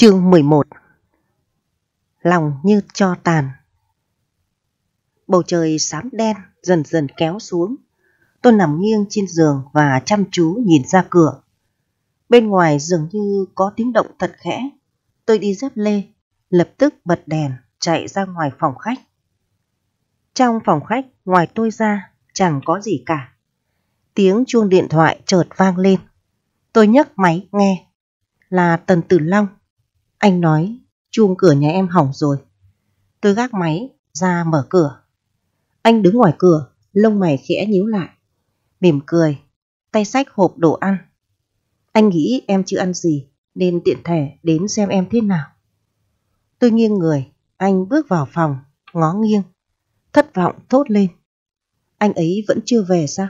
Chương 11 Lòng như cho tàn Bầu trời xám đen dần dần kéo xuống. Tôi nằm nghiêng trên giường và chăm chú nhìn ra cửa. Bên ngoài dường như có tiếng động thật khẽ. Tôi đi dép lê, lập tức bật đèn, chạy ra ngoài phòng khách. Trong phòng khách, ngoài tôi ra, chẳng có gì cả. Tiếng chuông điện thoại chợt vang lên. Tôi nhấc máy nghe. Là Tần Tử Long anh nói, chuông cửa nhà em hỏng rồi. Tôi gác máy, ra mở cửa. Anh đứng ngoài cửa, lông mày khẽ nhíu lại. Mỉm cười, tay sách hộp đồ ăn. Anh nghĩ em chưa ăn gì, nên tiện thể đến xem em thế nào. Tôi nghiêng người, anh bước vào phòng, ngó nghiêng, thất vọng thốt lên. Anh ấy vẫn chưa về sao?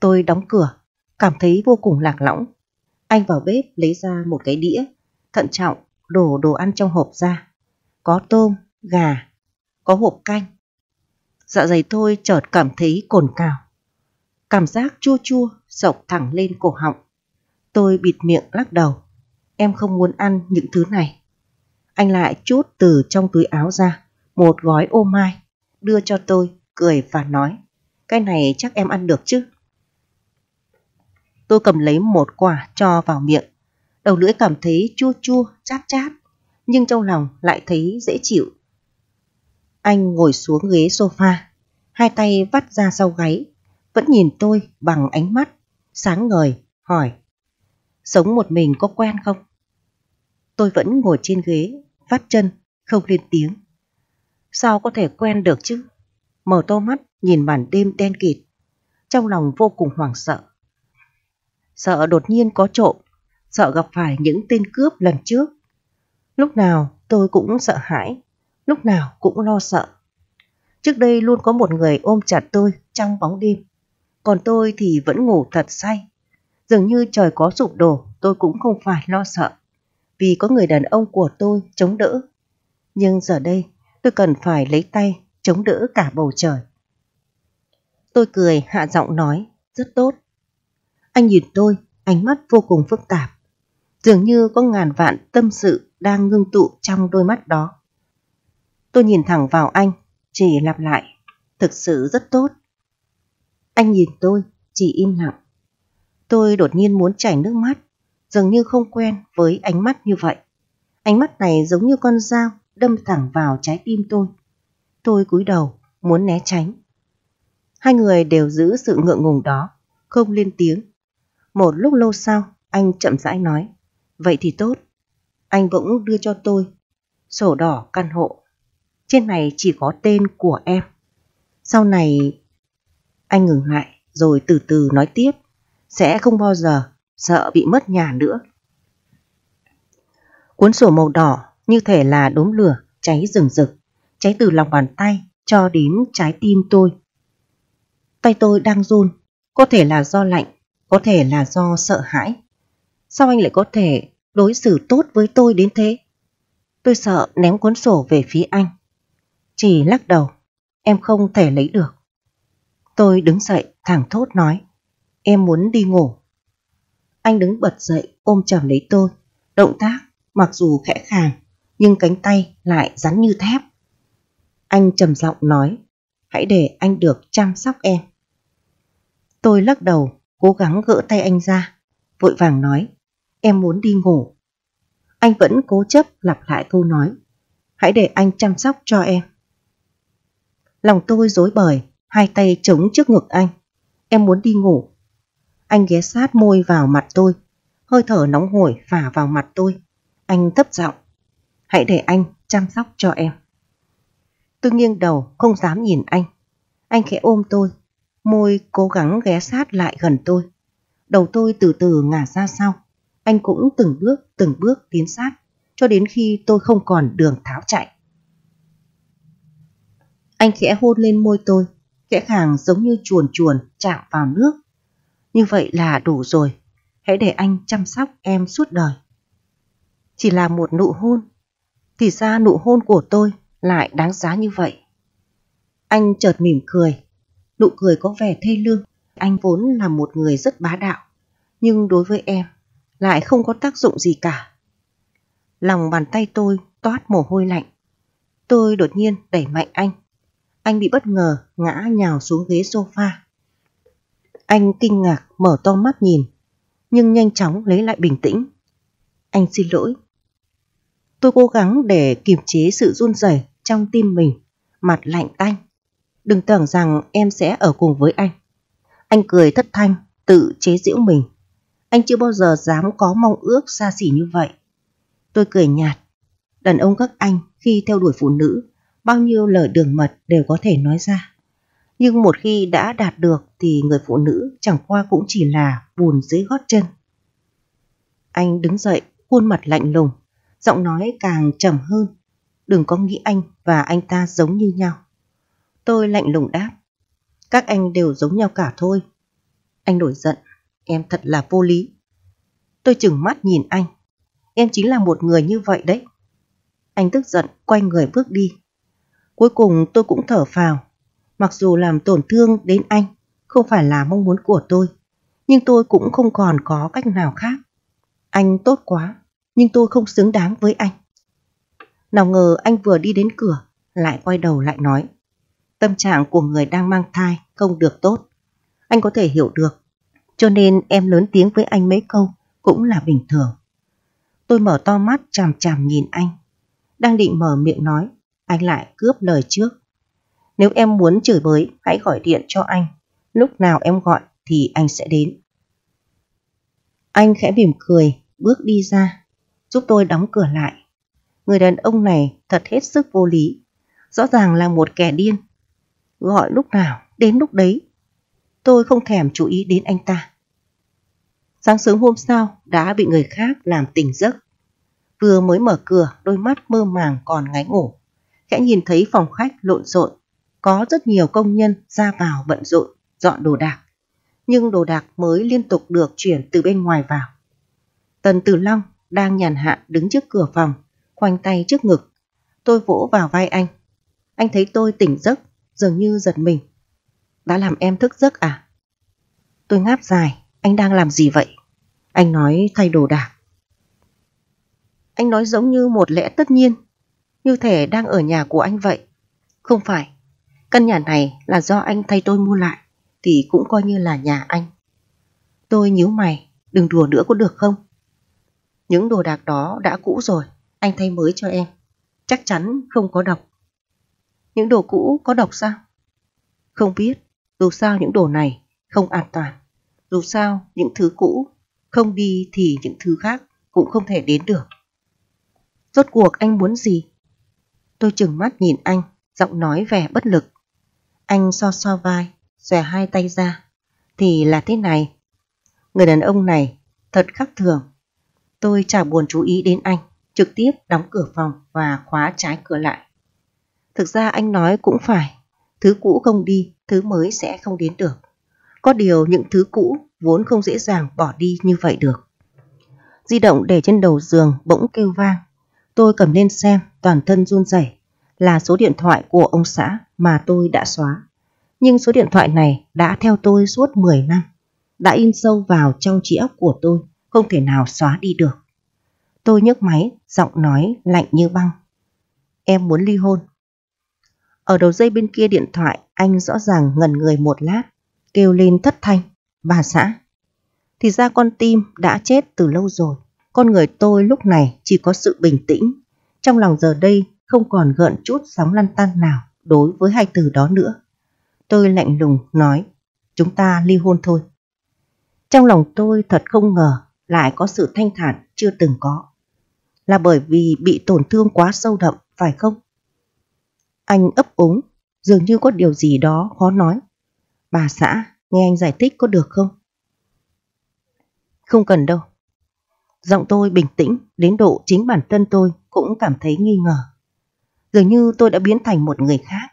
Tôi đóng cửa, cảm thấy vô cùng lạc lõng. Anh vào bếp lấy ra một cái đĩa, thận trọng đổ đồ ăn trong hộp ra. Có tôm, gà, có hộp canh. Dạ dày tôi chợt cảm thấy cồn cào. Cảm giác chua chua dọc thẳng lên cổ họng. Tôi bịt miệng lắc đầu. Em không muốn ăn những thứ này. Anh lại chốt từ trong túi áo ra một gói ô mai, đưa cho tôi, cười và nói. Cái này chắc em ăn được chứ? Tôi cầm lấy một quả cho vào miệng đầu lưỡi cảm thấy chua chua, chát chát, nhưng trong lòng lại thấy dễ chịu. Anh ngồi xuống ghế sofa, hai tay vắt ra sau gáy, vẫn nhìn tôi bằng ánh mắt, sáng ngời, hỏi. Sống một mình có quen không? Tôi vẫn ngồi trên ghế, vắt chân, không lên tiếng. Sao có thể quen được chứ? Mở to mắt nhìn màn đêm đen kịt, trong lòng vô cùng hoảng sợ. Sợ đột nhiên có trộm sợ gặp phải những tên cướp lần trước. Lúc nào tôi cũng sợ hãi, lúc nào cũng lo sợ. Trước đây luôn có một người ôm chặt tôi trong bóng đêm, còn tôi thì vẫn ngủ thật say. Dường như trời có sụp đổ, tôi cũng không phải lo sợ, vì có người đàn ông của tôi chống đỡ. Nhưng giờ đây, tôi cần phải lấy tay chống đỡ cả bầu trời. Tôi cười hạ giọng nói, rất tốt. Anh nhìn tôi, ánh mắt vô cùng phức tạp dường như có ngàn vạn tâm sự đang ngưng tụ trong đôi mắt đó. Tôi nhìn thẳng vào anh, chỉ lặp lại, thực sự rất tốt. Anh nhìn tôi, chỉ im lặng. Tôi đột nhiên muốn chảy nước mắt, dường như không quen với ánh mắt như vậy. Ánh mắt này giống như con dao đâm thẳng vào trái tim tôi. Tôi cúi đầu, muốn né tránh. Hai người đều giữ sự ngượng ngùng đó, không lên tiếng. Một lúc lâu sau, anh chậm rãi nói. Vậy thì tốt. Anh Vũng đưa cho tôi sổ đỏ căn hộ. Trên này chỉ có tên của em. Sau này... Anh ngừng lại rồi từ từ nói tiếp. Sẽ không bao giờ sợ bị mất nhà nữa. Cuốn sổ màu đỏ như thể là đốm lửa cháy rừng rực, cháy từ lòng bàn tay cho đến trái tim tôi. Tay tôi đang run, có thể là do lạnh, có thể là do sợ hãi. Sao anh lại có thể đối xử tốt với tôi đến thế? Tôi sợ ném cuốn sổ về phía anh. Chỉ lắc đầu, em không thể lấy được. Tôi đứng dậy, thẳng thốt nói, em muốn đi ngủ. Anh đứng bật dậy, ôm chầm lấy tôi. Động tác, mặc dù khẽ khàng, nhưng cánh tay lại rắn như thép. Anh trầm giọng nói, hãy để anh được chăm sóc em. Tôi lắc đầu, cố gắng gỡ tay anh ra, vội vàng nói, em muốn đi ngủ. Anh vẫn cố chấp lặp lại câu nói, hãy để anh chăm sóc cho em. Lòng tôi dối bời, hai tay chống trước ngực anh. Em muốn đi ngủ. Anh ghé sát môi vào mặt tôi, hơi thở nóng hổi phả vào mặt tôi. Anh thấp giọng, hãy để anh chăm sóc cho em. Tôi nghiêng đầu, không dám nhìn anh. Anh khẽ ôm tôi, môi cố gắng ghé sát lại gần tôi. Đầu tôi từ từ ngả ra sau, anh cũng từng bước từng bước tiến sát cho đến khi tôi không còn đường tháo chạy. Anh khẽ hôn lên môi tôi, khẽ khàng giống như chuồn chuồn chạm vào nước. Như vậy là đủ rồi, hãy để anh chăm sóc em suốt đời. Chỉ là một nụ hôn, thì ra nụ hôn của tôi lại đáng giá như vậy. Anh chợt mỉm cười, nụ cười có vẻ thê lương. Anh vốn là một người rất bá đạo, nhưng đối với em, lại không có tác dụng gì cả. Lòng bàn tay tôi toát mồ hôi lạnh. Tôi đột nhiên đẩy mạnh anh. Anh bị bất ngờ ngã nhào xuống ghế sofa. Anh kinh ngạc mở to mắt nhìn, nhưng nhanh chóng lấy lại bình tĩnh. Anh xin lỗi. Tôi cố gắng để kiềm chế sự run rẩy trong tim mình, mặt lạnh tanh. Đừng tưởng rằng em sẽ ở cùng với anh. Anh cười thất thanh, tự chế giễu mình. Anh chưa bao giờ dám có mong ước xa xỉ như vậy. Tôi cười nhạt. Đàn ông các anh khi theo đuổi phụ nữ, bao nhiêu lời đường mật đều có thể nói ra. Nhưng một khi đã đạt được thì người phụ nữ chẳng qua cũng chỉ là bùn dưới gót chân. Anh đứng dậy, khuôn mặt lạnh lùng, giọng nói càng trầm hơn. Đừng có nghĩ anh và anh ta giống như nhau. Tôi lạnh lùng đáp. Các anh đều giống nhau cả thôi. Anh đổi giận, Em thật là vô lý. Tôi chừng mắt nhìn anh. Em chính là một người như vậy đấy. Anh tức giận quay người bước đi. Cuối cùng tôi cũng thở phào. Mặc dù làm tổn thương đến anh không phải là mong muốn của tôi, nhưng tôi cũng không còn có cách nào khác. Anh tốt quá, nhưng tôi không xứng đáng với anh. Nào ngờ anh vừa đi đến cửa, lại quay đầu lại nói. Tâm trạng của người đang mang thai không được tốt. Anh có thể hiểu được cho nên em lớn tiếng với anh mấy câu cũng là bình thường. Tôi mở to mắt chằm chằm nhìn anh. Đang định mở miệng nói, anh lại cướp lời trước. Nếu em muốn chửi bới, hãy gọi điện cho anh. Lúc nào em gọi thì anh sẽ đến. Anh khẽ mỉm cười, bước đi ra, giúp tôi đóng cửa lại. Người đàn ông này thật hết sức vô lý, rõ ràng là một kẻ điên. Gọi lúc nào, đến lúc đấy, tôi không thèm chú ý đến anh ta. Sáng sớm hôm sau đã bị người khác làm tỉnh giấc. Vừa mới mở cửa, đôi mắt mơ màng còn ngáy ngủ. Khẽ nhìn thấy phòng khách lộn xộn, có rất nhiều công nhân ra vào bận rộn, dọn đồ đạc. Nhưng đồ đạc mới liên tục được chuyển từ bên ngoài vào. Tần Tử Long đang nhàn hạ đứng trước cửa phòng, khoanh tay trước ngực. Tôi vỗ vào vai anh. Anh thấy tôi tỉnh giấc, dường như giật mình đã làm em thức giấc à? Tôi ngáp dài, anh đang làm gì vậy? Anh nói thay đồ đạc. Anh nói giống như một lẽ tất nhiên, như thể đang ở nhà của anh vậy. Không phải, căn nhà này là do anh thay tôi mua lại, thì cũng coi như là nhà anh. Tôi nhíu mày, đừng đùa nữa có được không? Những đồ đạc đó đã cũ rồi, anh thay mới cho em. Chắc chắn không có độc. Những đồ cũ có độc sao? Không biết, dù sao những đồ này không an toàn. Dù sao những thứ cũ không đi thì những thứ khác cũng không thể đến được. Rốt cuộc anh muốn gì? Tôi chừng mắt nhìn anh, giọng nói vẻ bất lực. Anh so so vai, xòe hai tay ra. Thì là thế này. Người đàn ông này thật khác thường. Tôi chả buồn chú ý đến anh, trực tiếp đóng cửa phòng và khóa trái cửa lại. Thực ra anh nói cũng phải, Thứ cũ không đi, thứ mới sẽ không đến được. Có điều những thứ cũ vốn không dễ dàng bỏ đi như vậy được. Di động để trên đầu giường bỗng kêu vang. Tôi cầm lên xem, toàn thân run rẩy là số điện thoại của ông xã mà tôi đã xóa. Nhưng số điện thoại này đã theo tôi suốt 10 năm, đã in sâu vào trong trí óc của tôi, không thể nào xóa đi được. Tôi nhấc máy, giọng nói lạnh như băng. Em muốn ly hôn. Ở đầu dây bên kia điện thoại, anh rõ ràng ngẩn người một lát, kêu lên thất thanh, bà xã. Thì ra con tim đã chết từ lâu rồi, con người tôi lúc này chỉ có sự bình tĩnh, trong lòng giờ đây không còn gợn chút sóng lăn tan nào đối với hai từ đó nữa. Tôi lạnh lùng nói, chúng ta ly hôn thôi. Trong lòng tôi thật không ngờ lại có sự thanh thản chưa từng có. Là bởi vì bị tổn thương quá sâu đậm, phải không? Anh ấp úng, dường như có điều gì đó khó nói. Bà xã, nghe anh giải thích có được không? Không cần đâu. Giọng tôi bình tĩnh đến độ chính bản thân tôi cũng cảm thấy nghi ngờ. Dường như tôi đã biến thành một người khác.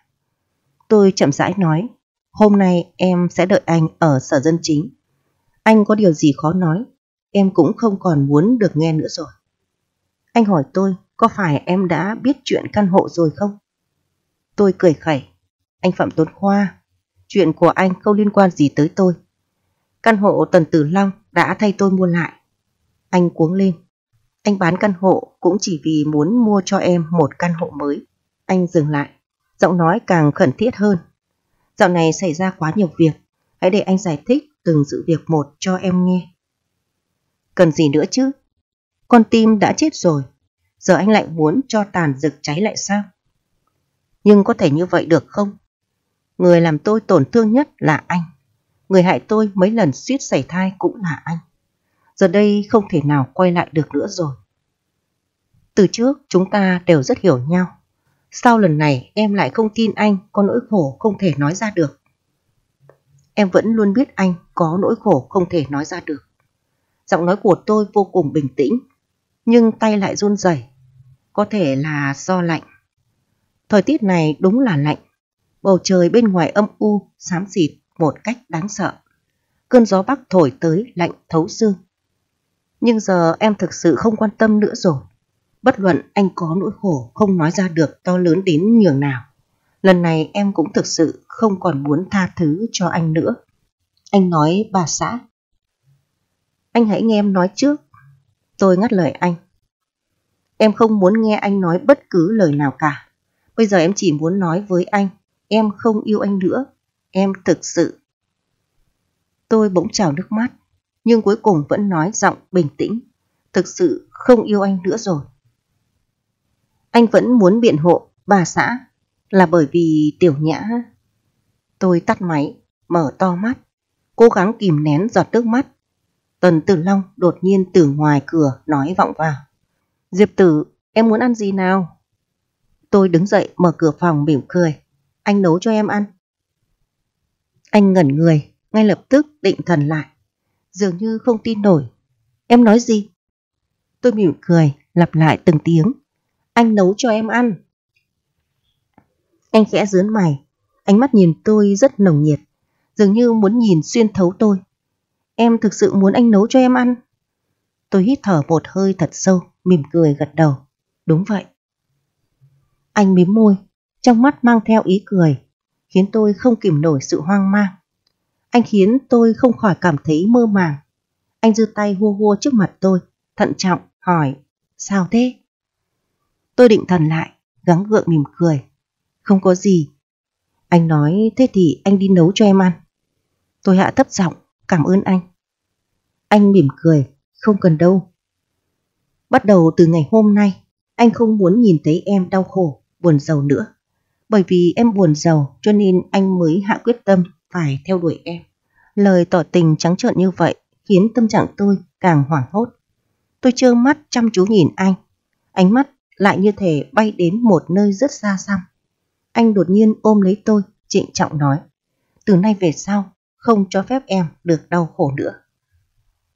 Tôi chậm rãi nói, hôm nay em sẽ đợi anh ở sở dân chính. Anh có điều gì khó nói, em cũng không còn muốn được nghe nữa rồi. Anh hỏi tôi, có phải em đã biết chuyện căn hộ rồi không? Tôi cười khẩy. Anh Phạm tuấn Khoa, chuyện của anh không liên quan gì tới tôi. Căn hộ Tần Tử Long đã thay tôi mua lại. Anh cuống lên. Anh bán căn hộ cũng chỉ vì muốn mua cho em một căn hộ mới. Anh dừng lại, giọng nói càng khẩn thiết hơn. Dạo này xảy ra quá nhiều việc, hãy để anh giải thích từng sự việc một cho em nghe. Cần gì nữa chứ? Con tim đã chết rồi, giờ anh lại muốn cho tàn rực cháy lại sao? Nhưng có thể như vậy được không? Người làm tôi tổn thương nhất là anh. Người hại tôi mấy lần suýt xảy thai cũng là anh. Giờ đây không thể nào quay lại được nữa rồi. Từ trước chúng ta đều rất hiểu nhau. Sau lần này em lại không tin anh có nỗi khổ không thể nói ra được. Em vẫn luôn biết anh có nỗi khổ không thể nói ra được. Giọng nói của tôi vô cùng bình tĩnh, nhưng tay lại run rẩy, có thể là do lạnh. Thời tiết này đúng là lạnh. Bầu trời bên ngoài âm u, xám xịt một cách đáng sợ. Cơn gió bắc thổi tới lạnh thấu xương. Nhưng giờ em thực sự không quan tâm nữa rồi. Bất luận anh có nỗi khổ không nói ra được to lớn đến nhường nào. Lần này em cũng thực sự không còn muốn tha thứ cho anh nữa. Anh nói bà xã. Anh hãy nghe em nói trước. Tôi ngắt lời anh. Em không muốn nghe anh nói bất cứ lời nào cả. Bây giờ em chỉ muốn nói với anh, em không yêu anh nữa, em thực sự. Tôi bỗng trào nước mắt, nhưng cuối cùng vẫn nói giọng bình tĩnh, thực sự không yêu anh nữa rồi. Anh vẫn muốn biện hộ bà xã là bởi vì tiểu nhã. Tôi tắt máy, mở to mắt, cố gắng kìm nén giọt nước mắt. Tần Tử Long đột nhiên từ ngoài cửa nói vọng vào. Diệp Tử, em muốn ăn gì nào? Tôi đứng dậy mở cửa phòng mỉm cười. Anh nấu cho em ăn. Anh ngẩn người, ngay lập tức định thần lại. Dường như không tin nổi. Em nói gì? Tôi mỉm cười, lặp lại từng tiếng. Anh nấu cho em ăn. Anh khẽ dướn mày, ánh mắt nhìn tôi rất nồng nhiệt, dường như muốn nhìn xuyên thấu tôi. Em thực sự muốn anh nấu cho em ăn. Tôi hít thở một hơi thật sâu, mỉm cười gật đầu. Đúng vậy. Anh mím môi, trong mắt mang theo ý cười, khiến tôi không kìm nổi sự hoang mang. Anh khiến tôi không khỏi cảm thấy mơ màng. Anh giơ tay hô hô trước mặt tôi, thận trọng, hỏi, sao thế? Tôi định thần lại, gắng gượng mỉm cười. Không có gì. Anh nói, thế thì anh đi nấu cho em ăn. Tôi hạ thấp giọng, cảm ơn anh. Anh mỉm cười, không cần đâu. Bắt đầu từ ngày hôm nay, anh không muốn nhìn thấy em đau khổ buồn giàu nữa. Bởi vì em buồn giàu cho nên anh mới hạ quyết tâm phải theo đuổi em. Lời tỏ tình trắng trợn như vậy khiến tâm trạng tôi càng hoảng hốt. Tôi trơ mắt chăm chú nhìn anh. Ánh mắt lại như thể bay đến một nơi rất xa xăm. Anh đột nhiên ôm lấy tôi, trịnh trọng nói. Từ nay về sau, không cho phép em được đau khổ nữa.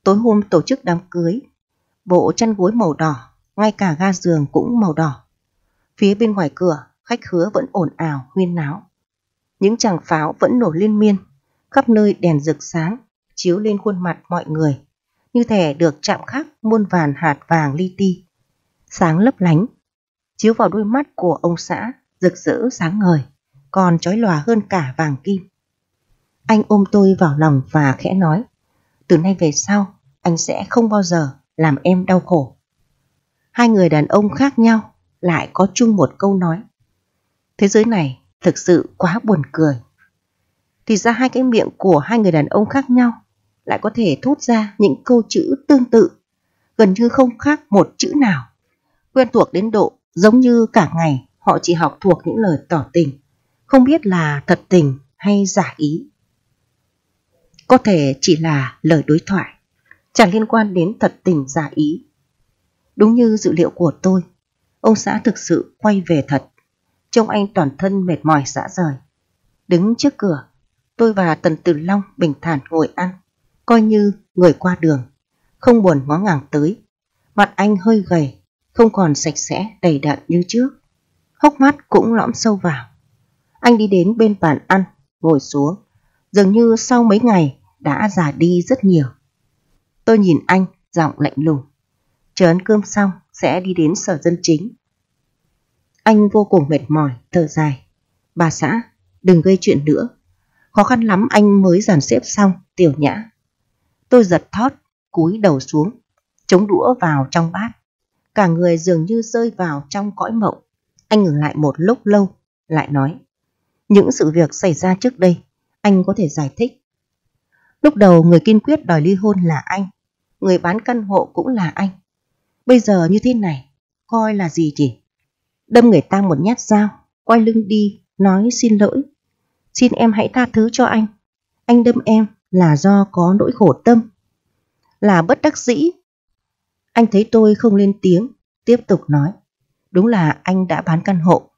Tối hôm tổ chức đám cưới, bộ chăn gối màu đỏ, ngay cả ga giường cũng màu đỏ. Phía bên ngoài cửa, khách khứa vẫn ồn ào, huyên náo. Những chàng pháo vẫn nổ liên miên, khắp nơi đèn rực sáng, chiếu lên khuôn mặt mọi người, như thể được chạm khắc muôn vàn hạt vàng li ti. Sáng lấp lánh, chiếu vào đôi mắt của ông xã, rực rỡ sáng ngời, còn trói lòa hơn cả vàng kim. Anh ôm tôi vào lòng và khẽ nói, từ nay về sau, anh sẽ không bao giờ làm em đau khổ. Hai người đàn ông khác nhau, lại có chung một câu nói. Thế giới này thực sự quá buồn cười. Thì ra hai cái miệng của hai người đàn ông khác nhau lại có thể thốt ra những câu chữ tương tự, gần như không khác một chữ nào. Quen thuộc đến độ giống như cả ngày họ chỉ học thuộc những lời tỏ tình, không biết là thật tình hay giả ý. Có thể chỉ là lời đối thoại, chẳng liên quan đến thật tình giả ý. Đúng như dữ liệu của tôi, ông xã thực sự quay về thật. Trông anh toàn thân mệt mỏi xã rời. Đứng trước cửa, tôi và Tần Tử Long bình thản ngồi ăn, coi như người qua đường, không buồn ngó ngàng tới. Mặt anh hơi gầy, không còn sạch sẽ đầy đặn như trước. Hốc mắt cũng lõm sâu vào. Anh đi đến bên bàn ăn, ngồi xuống. Dường như sau mấy ngày đã già đi rất nhiều. Tôi nhìn anh, giọng lạnh lùng. Chờ ăn cơm xong, sẽ đi đến sở dân chính. Anh vô cùng mệt mỏi, thở dài. Bà xã, đừng gây chuyện nữa. Khó khăn lắm anh mới dàn xếp xong, tiểu nhã. Tôi giật thót, cúi đầu xuống, chống đũa vào trong bát. Cả người dường như rơi vào trong cõi mộng. Anh ngừng lại một lúc lâu, lại nói. Những sự việc xảy ra trước đây, anh có thể giải thích. Lúc đầu người kiên quyết đòi ly hôn là anh, người bán căn hộ cũng là anh. Bây giờ như thế này, coi là gì chỉ? Đâm người ta một nhát dao, quay lưng đi, nói xin lỗi. Xin em hãy tha thứ cho anh. Anh đâm em là do có nỗi khổ tâm. Là bất đắc dĩ. Anh thấy tôi không lên tiếng, tiếp tục nói. Đúng là anh đã bán căn hộ,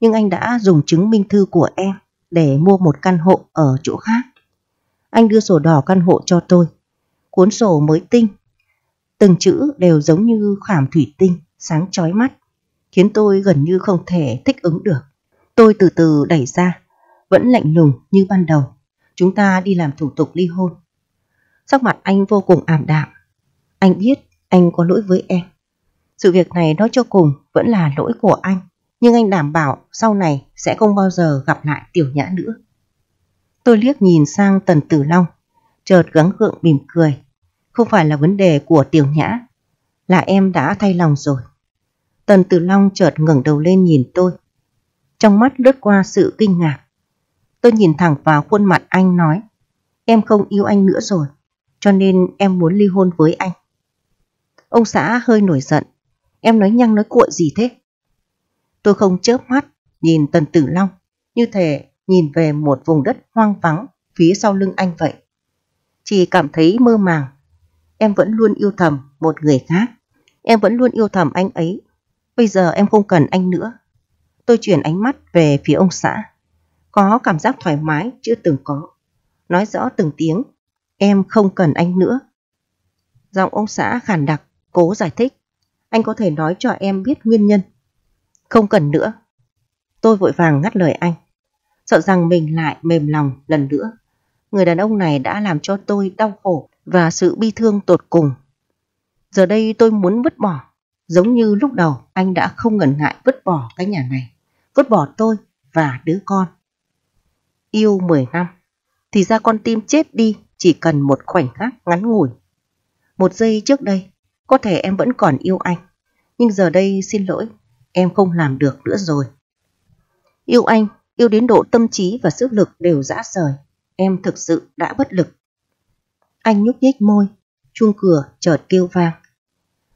nhưng anh đã dùng chứng minh thư của em để mua một căn hộ ở chỗ khác. Anh đưa sổ đỏ căn hộ cho tôi. Cuốn sổ mới tinh Từng chữ đều giống như khảm thủy tinh, sáng chói mắt, khiến tôi gần như không thể thích ứng được. Tôi từ từ đẩy ra, vẫn lạnh lùng như ban đầu. Chúng ta đi làm thủ tục ly hôn. Sắc mặt anh vô cùng ảm đạm. Anh biết anh có lỗi với em. Sự việc này nói cho cùng vẫn là lỗi của anh. Nhưng anh đảm bảo sau này sẽ không bao giờ gặp lại tiểu nhã nữa. Tôi liếc nhìn sang Tần Tử Long, chợt gắng gượng mỉm cười, không phải là vấn đề của Tiểu Nhã, là em đã thay lòng rồi. Tần Tử Long chợt ngẩng đầu lên nhìn tôi. Trong mắt lướt qua sự kinh ngạc. Tôi nhìn thẳng vào khuôn mặt anh nói, em không yêu anh nữa rồi, cho nên em muốn ly hôn với anh. Ông xã hơi nổi giận, em nói nhăng nói cuội gì thế? Tôi không chớp mắt, nhìn Tần Tử Long, như thể nhìn về một vùng đất hoang vắng phía sau lưng anh vậy. Chỉ cảm thấy mơ màng, em vẫn luôn yêu thầm một người khác. Em vẫn luôn yêu thầm anh ấy. Bây giờ em không cần anh nữa. Tôi chuyển ánh mắt về phía ông xã. Có cảm giác thoải mái chưa từng có. Nói rõ từng tiếng, em không cần anh nữa. Giọng ông xã khàn đặc, cố giải thích. Anh có thể nói cho em biết nguyên nhân. Không cần nữa. Tôi vội vàng ngắt lời anh. Sợ rằng mình lại mềm lòng lần nữa. Người đàn ông này đã làm cho tôi đau khổ và sự bi thương tột cùng. Giờ đây tôi muốn vứt bỏ, giống như lúc đầu anh đã không ngần ngại vứt bỏ cái nhà này, vứt bỏ tôi và đứa con. Yêu 10 năm, thì ra con tim chết đi chỉ cần một khoảnh khắc ngắn ngủi. Một giây trước đây, có thể em vẫn còn yêu anh, nhưng giờ đây xin lỗi, em không làm được nữa rồi. Yêu anh, yêu đến độ tâm trí và sức lực đều dã rời, em thực sự đã bất lực. Anh nhúc nhích môi, chuông cửa chợt kêu vang.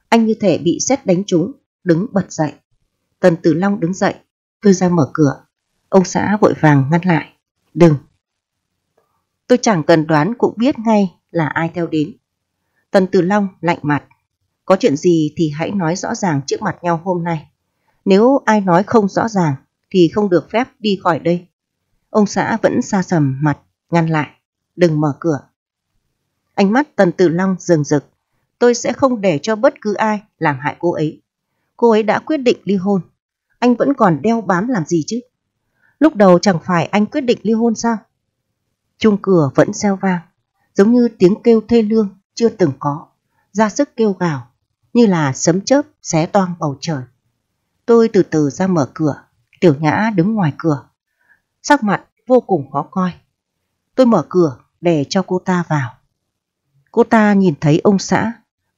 Anh như thể bị sét đánh trúng, đứng bật dậy. Tần Tử Long đứng dậy, tôi ra mở cửa. Ông xã vội vàng ngăn lại. Đừng. Tôi chẳng cần đoán cũng biết ngay là ai theo đến. Tần Tử Long lạnh mặt. Có chuyện gì thì hãy nói rõ ràng trước mặt nhau hôm nay. Nếu ai nói không rõ ràng thì không được phép đi khỏi đây. Ông xã vẫn xa sầm mặt, ngăn lại. Đừng mở cửa. Ánh mắt Tần Tử Long rừng rực. Tôi sẽ không để cho bất cứ ai làm hại cô ấy. Cô ấy đã quyết định ly hôn. Anh vẫn còn đeo bám làm gì chứ? Lúc đầu chẳng phải anh quyết định ly hôn sao? Chuông cửa vẫn xeo vang, giống như tiếng kêu thê lương chưa từng có, ra sức kêu gào, như là sấm chớp xé toang bầu trời. Tôi từ từ ra mở cửa, tiểu nhã đứng ngoài cửa. Sắc mặt vô cùng khó coi. Tôi mở cửa để cho cô ta vào. Cô ta nhìn thấy ông xã,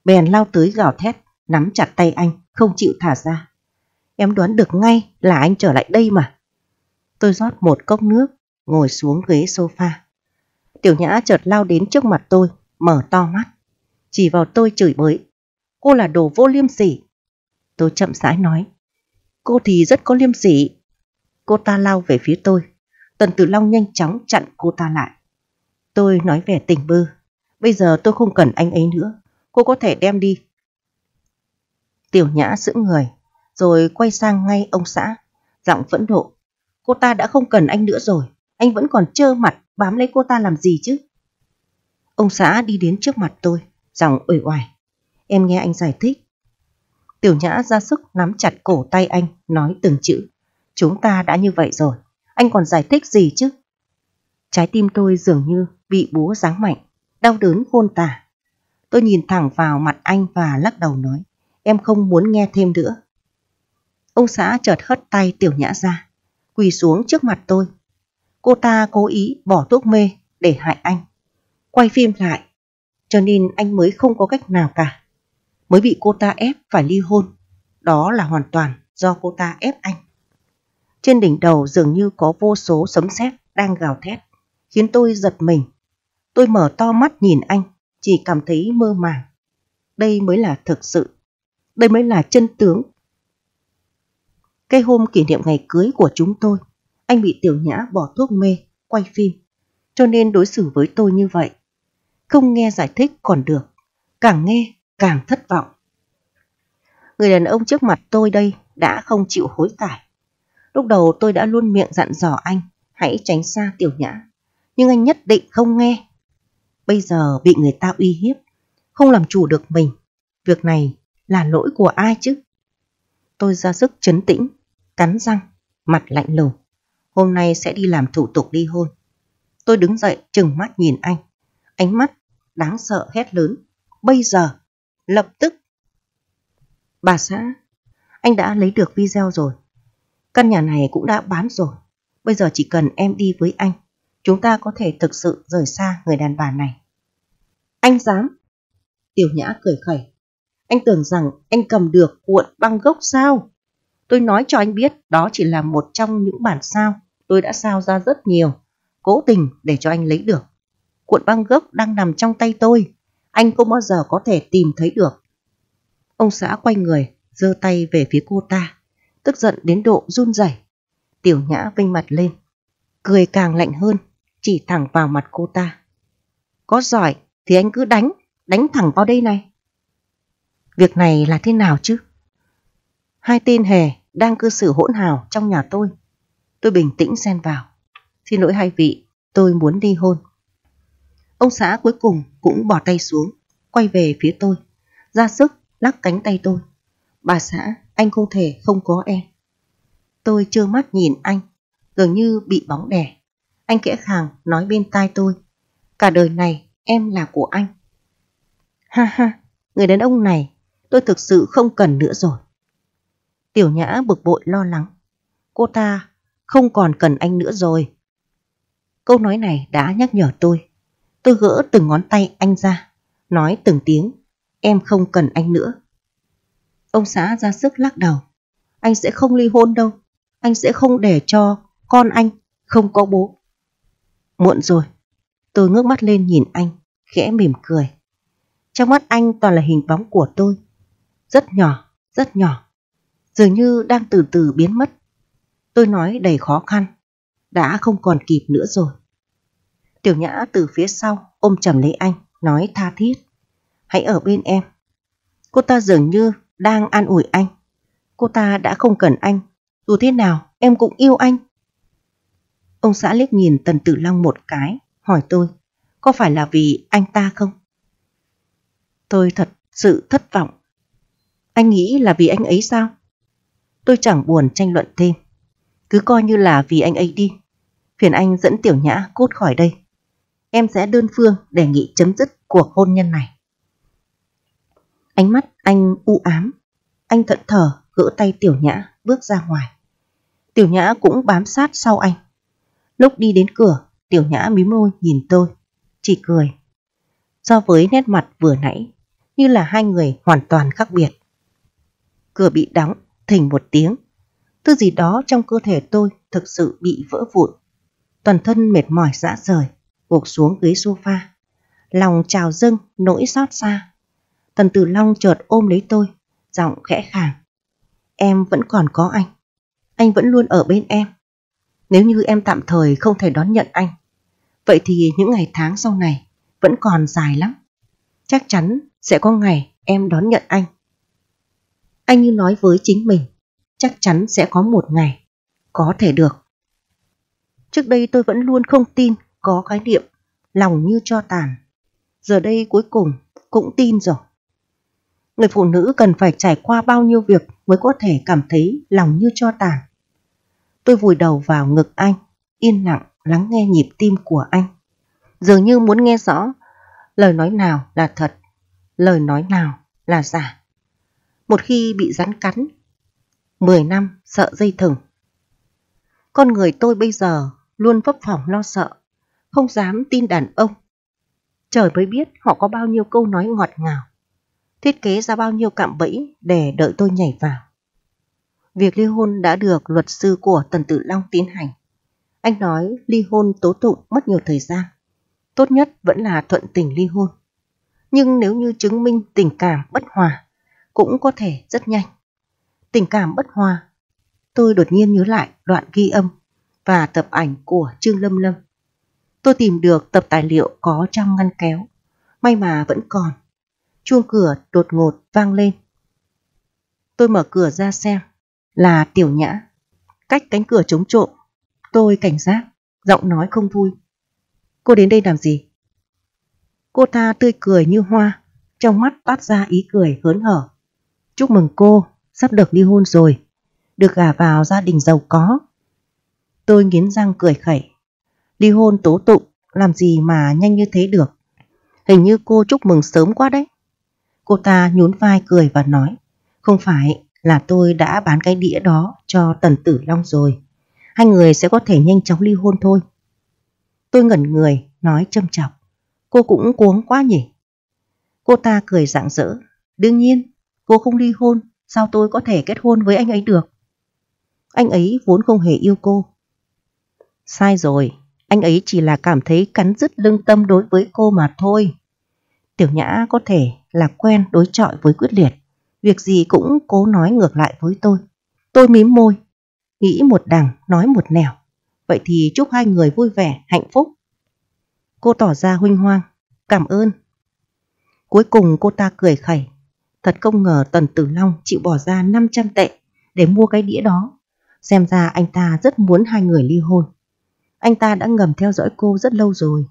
bèn lao tới gào thét, nắm chặt tay anh, không chịu thả ra. Em đoán được ngay là anh trở lại đây mà. Tôi rót một cốc nước, ngồi xuống ghế sofa. Tiểu Nhã chợt lao đến trước mặt tôi, mở to mắt. Chỉ vào tôi chửi bới. Cô là đồ vô liêm sỉ. Tôi chậm rãi nói. Cô thì rất có liêm sỉ. Cô ta lao về phía tôi. Tần Tử Long nhanh chóng chặn cô ta lại. Tôi nói vẻ tình bơ. Bây giờ tôi không cần anh ấy nữa. Cô có thể đem đi. Tiểu nhã sững người, rồi quay sang ngay ông xã. Giọng phẫn nộ. Cô ta đã không cần anh nữa rồi. Anh vẫn còn trơ mặt bám lấy cô ta làm gì chứ? Ông xã đi đến trước mặt tôi, giọng uể oải. Em nghe anh giải thích. Tiểu nhã ra sức nắm chặt cổ tay anh, nói từng chữ. Chúng ta đã như vậy rồi, anh còn giải thích gì chứ? Trái tim tôi dường như bị búa giáng mạnh đau đớn khôn tả. Tôi nhìn thẳng vào mặt anh và lắc đầu nói, em không muốn nghe thêm nữa. Ông xã chợt hất tay tiểu nhã ra, quỳ xuống trước mặt tôi. Cô ta cố ý bỏ thuốc mê để hại anh. Quay phim lại, cho nên anh mới không có cách nào cả. Mới bị cô ta ép phải ly hôn. Đó là hoàn toàn do cô ta ép anh. Trên đỉnh đầu dường như có vô số sấm sét đang gào thét, khiến tôi giật mình Tôi mở to mắt nhìn anh, chỉ cảm thấy mơ màng. Đây mới là thực sự. Đây mới là chân tướng. Cái hôm kỷ niệm ngày cưới của chúng tôi, anh bị tiểu nhã bỏ thuốc mê, quay phim. Cho nên đối xử với tôi như vậy. Không nghe giải thích còn được. Càng nghe, càng thất vọng. Người đàn ông trước mặt tôi đây đã không chịu hối cải. Lúc đầu tôi đã luôn miệng dặn dò anh, hãy tránh xa tiểu nhã. Nhưng anh nhất định không nghe bây giờ bị người ta uy hiếp, không làm chủ được mình. Việc này là lỗi của ai chứ? Tôi ra sức chấn tĩnh, cắn răng, mặt lạnh lùng. Hôm nay sẽ đi làm thủ tục ly hôn. Tôi đứng dậy chừng mắt nhìn anh. Ánh mắt đáng sợ hét lớn. Bây giờ, lập tức. Bà xã, anh đã lấy được video rồi. Căn nhà này cũng đã bán rồi. Bây giờ chỉ cần em đi với anh chúng ta có thể thực sự rời xa người đàn bà này. Anh dám. Tiểu Nhã cười khẩy. Anh tưởng rằng anh cầm được cuộn băng gốc sao? Tôi nói cho anh biết đó chỉ là một trong những bản sao tôi đã sao ra rất nhiều, cố tình để cho anh lấy được. Cuộn băng gốc đang nằm trong tay tôi, anh không bao giờ có thể tìm thấy được. Ông xã quay người, giơ tay về phía cô ta, tức giận đến độ run rẩy. Tiểu Nhã vinh mặt lên, cười càng lạnh hơn chỉ thẳng vào mặt cô ta. Có giỏi thì anh cứ đánh, đánh thẳng vào đây này. Việc này là thế nào chứ? Hai tên hề đang cư xử hỗn hào trong nhà tôi. Tôi bình tĩnh xen vào. Xin lỗi hai vị, tôi muốn đi hôn. Ông xã cuối cùng cũng bỏ tay xuống, quay về phía tôi. Ra sức lắc cánh tay tôi. Bà xã, anh không thể không có em. Tôi trơ mắt nhìn anh, dường như bị bóng đè. Anh kẽ khàng nói bên tai tôi. Cả đời này em là của anh. Ha ha, người đàn ông này tôi thực sự không cần nữa rồi. Tiểu Nhã bực bội lo lắng. Cô ta không còn cần anh nữa rồi. Câu nói này đã nhắc nhở tôi. Tôi gỡ từng ngón tay anh ra, nói từng tiếng, em không cần anh nữa. Ông xã ra sức lắc đầu, anh sẽ không ly hôn đâu, anh sẽ không để cho con anh không có bố. Muộn rồi. Tôi ngước mắt lên nhìn anh, khẽ mỉm cười. Trong mắt anh toàn là hình bóng của tôi. Rất nhỏ, rất nhỏ. Dường như đang từ từ biến mất. Tôi nói đầy khó khăn. Đã không còn kịp nữa rồi. Tiểu Nhã từ phía sau ôm chầm lấy anh, nói tha thiết. Hãy ở bên em. Cô ta dường như đang an ủi anh. Cô ta đã không cần anh. Dù thế nào, em cũng yêu anh. Ông xã liếc nhìn Tần Tử Long một cái, hỏi tôi, có phải là vì anh ta không? Tôi thật sự thất vọng. Anh nghĩ là vì anh ấy sao? Tôi chẳng buồn tranh luận thêm. Cứ coi như là vì anh ấy đi. Phiền anh dẫn Tiểu Nhã cút khỏi đây. Em sẽ đơn phương đề nghị chấm dứt cuộc hôn nhân này. Ánh mắt anh u ám. Anh thận thở, gỡ tay Tiểu Nhã bước ra ngoài. Tiểu Nhã cũng bám sát sau anh. Lúc đi đến cửa, Tiểu Nhã mí môi nhìn tôi, chỉ cười. So với nét mặt vừa nãy, như là hai người hoàn toàn khác biệt. Cửa bị đóng, thình một tiếng. Thứ gì đó trong cơ thể tôi thực sự bị vỡ vụn. Toàn thân mệt mỏi dã rời, gục xuống ghế sofa. Lòng trào dâng, nỗi xót xa. Tần Tử Long chợt ôm lấy tôi, giọng khẽ khàng. Em vẫn còn có anh. Anh vẫn luôn ở bên em. Nếu như em tạm thời không thể đón nhận anh, vậy thì những ngày tháng sau này vẫn còn dài lắm. Chắc chắn sẽ có ngày em đón nhận anh. Anh như nói với chính mình, chắc chắn sẽ có một ngày, có thể được. Trước đây tôi vẫn luôn không tin có khái niệm lòng như cho tàn. Giờ đây cuối cùng cũng tin rồi. Người phụ nữ cần phải trải qua bao nhiêu việc mới có thể cảm thấy lòng như cho tàn. Tôi vùi đầu vào ngực anh, yên lặng lắng nghe nhịp tim của anh. Dường như muốn nghe rõ lời nói nào là thật, lời nói nào là giả. Một khi bị rắn cắn, 10 năm sợ dây thừng. Con người tôi bây giờ luôn vấp phỏng lo sợ, không dám tin đàn ông. Trời mới biết họ có bao nhiêu câu nói ngọt ngào, thiết kế ra bao nhiêu cạm bẫy để đợi tôi nhảy vào việc ly hôn đã được luật sư của Tần Tử Long tiến hành. Anh nói ly hôn tố tụng mất nhiều thời gian, tốt nhất vẫn là thuận tình ly hôn. Nhưng nếu như chứng minh tình cảm bất hòa, cũng có thể rất nhanh. Tình cảm bất hòa, tôi đột nhiên nhớ lại đoạn ghi âm và tập ảnh của Trương Lâm Lâm. Tôi tìm được tập tài liệu có trong ngăn kéo, may mà vẫn còn. Chuông cửa đột ngột vang lên. Tôi mở cửa ra xem, là tiểu nhã. Cách cánh cửa chống trộm, tôi cảnh giác, giọng nói không vui. Cô đến đây làm gì? Cô ta tươi cười như hoa, trong mắt toát ra ý cười hớn hở. Chúc mừng cô, sắp được ly hôn rồi, được gả vào gia đình giàu có. Tôi nghiến răng cười khẩy. Ly hôn tố tụng, làm gì mà nhanh như thế được. Hình như cô chúc mừng sớm quá đấy. Cô ta nhún vai cười và nói, không phải, là tôi đã bán cái đĩa đó cho Tần Tử Long rồi. Hai người sẽ có thể nhanh chóng ly hôn thôi. Tôi ngẩn người, nói châm chọc. Cô cũng cuống quá nhỉ? Cô ta cười rạng rỡ. Đương nhiên, cô không ly hôn, sao tôi có thể kết hôn với anh ấy được? Anh ấy vốn không hề yêu cô. Sai rồi, anh ấy chỉ là cảm thấy cắn rứt lương tâm đối với cô mà thôi. Tiểu Nhã có thể là quen đối chọi với quyết liệt việc gì cũng cố nói ngược lại với tôi. Tôi mím môi, nghĩ một đằng, nói một nẻo. Vậy thì chúc hai người vui vẻ, hạnh phúc. Cô tỏ ra huynh hoang, cảm ơn. Cuối cùng cô ta cười khẩy. Thật không ngờ Tần Tử Long chịu bỏ ra 500 tệ để mua cái đĩa đó. Xem ra anh ta rất muốn hai người ly hôn. Anh ta đã ngầm theo dõi cô rất lâu rồi.